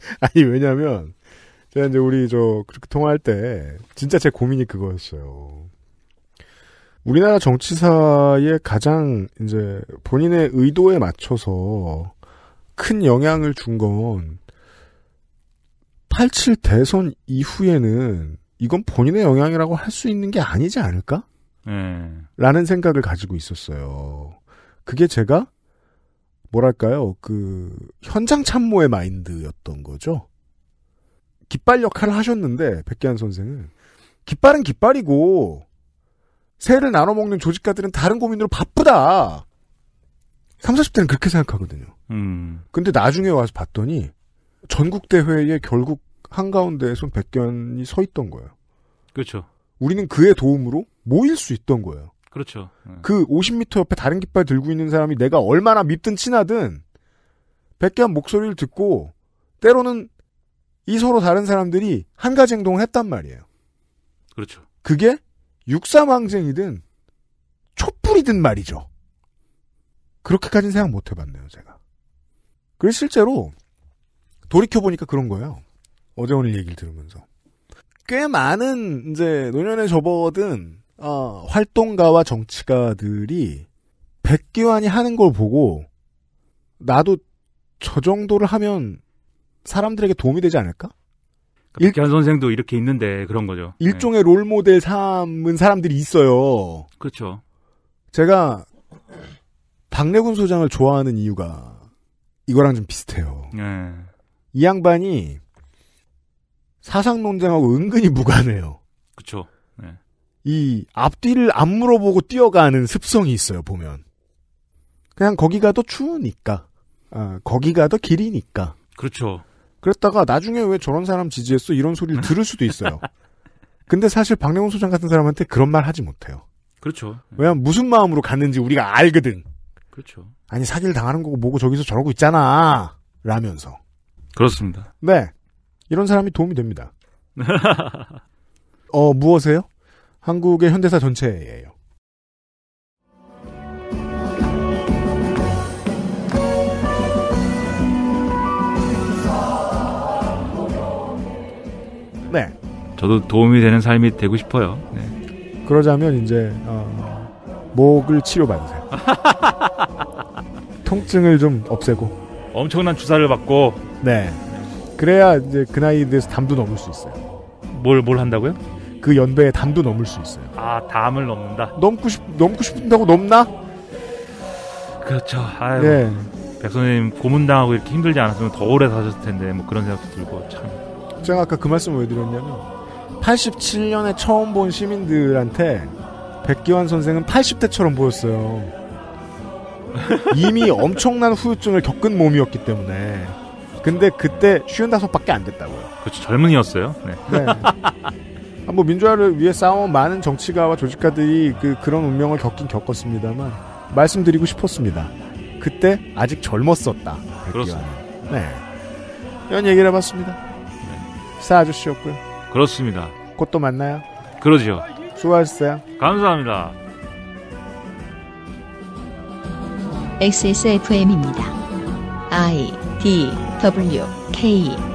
Speaker 1: 아니 왜냐하면 제가 이제 우리 저 그렇게 통화할 때 진짜 제 고민이 그거였어요. 우리나라 정치사에 가장 이제 본인의 의도에 맞춰서 큰 영향을 준 건 87 대선 이후에는 이건 본인의 영향이라고 할 수 있는 게 아니지 않을까? 네. 라는 생각을 가지고 있었어요. 그게 제가 뭐랄까요? 그 현장 참모의 마인드였던 거죠. 깃발 역할을 하셨는데 백기환 선생은 깃발은 깃발이고 새를 나눠 먹는 조직가들은 다른 고민으로 바쁘다. 30, 40대는 그렇게 생각하거든요. 음. 근데 나중에 와서 봤더니 전국대회에 결국 한가운데에 손백견이 서 있던 거예요. 그렇죠. 우리는 그의 도움으로 모일 수 있던 거예요.
Speaker 3: 그렇죠. 네.
Speaker 1: 그 50m 옆에 다른 깃발 들고 있는 사람이 내가 얼마나 밉든 친하든 백견 목소리를 듣고 때로는 이 서로 다른 사람들이 한 가지 행동을 했단 말이에요. 그렇죠. 그게 육사망쟁이든 촛불이든 말이죠. 그렇게까지는 생각 못 해봤네요, 제가. 그래서 실제로 돌이켜보니까 그런 거예요. 어제 오늘 얘기를 들으면서 꽤 많은 이제 노년에 접어든 어, 활동가와 정치가들이 백기환이 하는 걸 보고 나도 저 정도를 하면 사람들에게 도움이 되지 않을까?
Speaker 3: 그러니까 백기환 선생도 이렇게 있는데 그런 거죠. 네.
Speaker 1: 일종의 네. 롤 모델 삼은 사람들이 있어요. 그렇죠. 제가 박래군 소장을 좋아하는 이유가 이거랑 좀 비슷해요. 네. 이 양반이 사상 논쟁하고 은근히 무관해요.
Speaker 3: 그렇죠. 네.
Speaker 1: 이 앞뒤를 안 물어보고 뛰어가는 습성이 있어요 보면. 그냥 거기가 더 추우니까, 아, 거기가 더 길이니까. 그렇죠. 그랬다가 나중에 왜 저런 사람 지지했어 이런 소리를 들을 수도 있어요. 근데 사실 박명훈 소장 같은 사람한테 그런 말 하지 못해요. 그렇죠. 네. 왜냐면 무슨 마음으로 갔는지 우리가 알거든. 그렇죠. 아니 사기를 당하는 거고 뭐고 저기서 저러고 있잖아. 라면서. 그렇습니다. 네. 이런 사람이 도움이 됩니다. 어, 무엇에요? 한국의 현대사 전체예요. 네.
Speaker 3: 저도 도움이 되는 삶이 되고 싶어요. 네.
Speaker 1: 그러자면 이제 어, 목을 치료받으세요. 통증을 좀 없애고
Speaker 3: 엄청난 주사를 받고
Speaker 1: 네. 그래야 이제 그 나이에 대해서 담도 넘을 수 있어요. 뭘,
Speaker 3: 뭘 한다고요? 그 연배에 담도 넘을 수 있어요. 아, 담을 넘는다? 넘고 싶, 넘고 싶다고 넘나? 그렇죠. 아유. 네. 백선생님 고문당하고 이렇게 힘들지 않았으면 더 오래 사셨을 텐데, 뭐 그런 생각도 들고, 참.
Speaker 1: 제가 아까 그 말씀을 왜 드렸냐면, 87년에 처음 본 시민들한테 백기환 선생은 80대처럼 보였어요. 이미 엄청난 후유증을 겪은 몸이었기 때문에. 근데 그때 쉬운 다섯밖에안 됐다고요.
Speaker 3: 그렇죠. 젊은이였어요. 네. 네.
Speaker 1: 아, 뭐 민주화를 위해 싸운 많은 정치가와 조직가들이 그 그런 운명을 겪긴 겪었습니다만 말씀드리고 싶었습니다. 그때 아직 젊었었다.
Speaker 3: 그렇습니다. 네.
Speaker 1: 이런 얘기를 해봤습니다. 네. 사 아저씨였고요. 그렇습니다. 곧 또 만나요. 그러지 수고하셨어요.
Speaker 3: 감사합니다.
Speaker 2: XSFM입니다. I D W K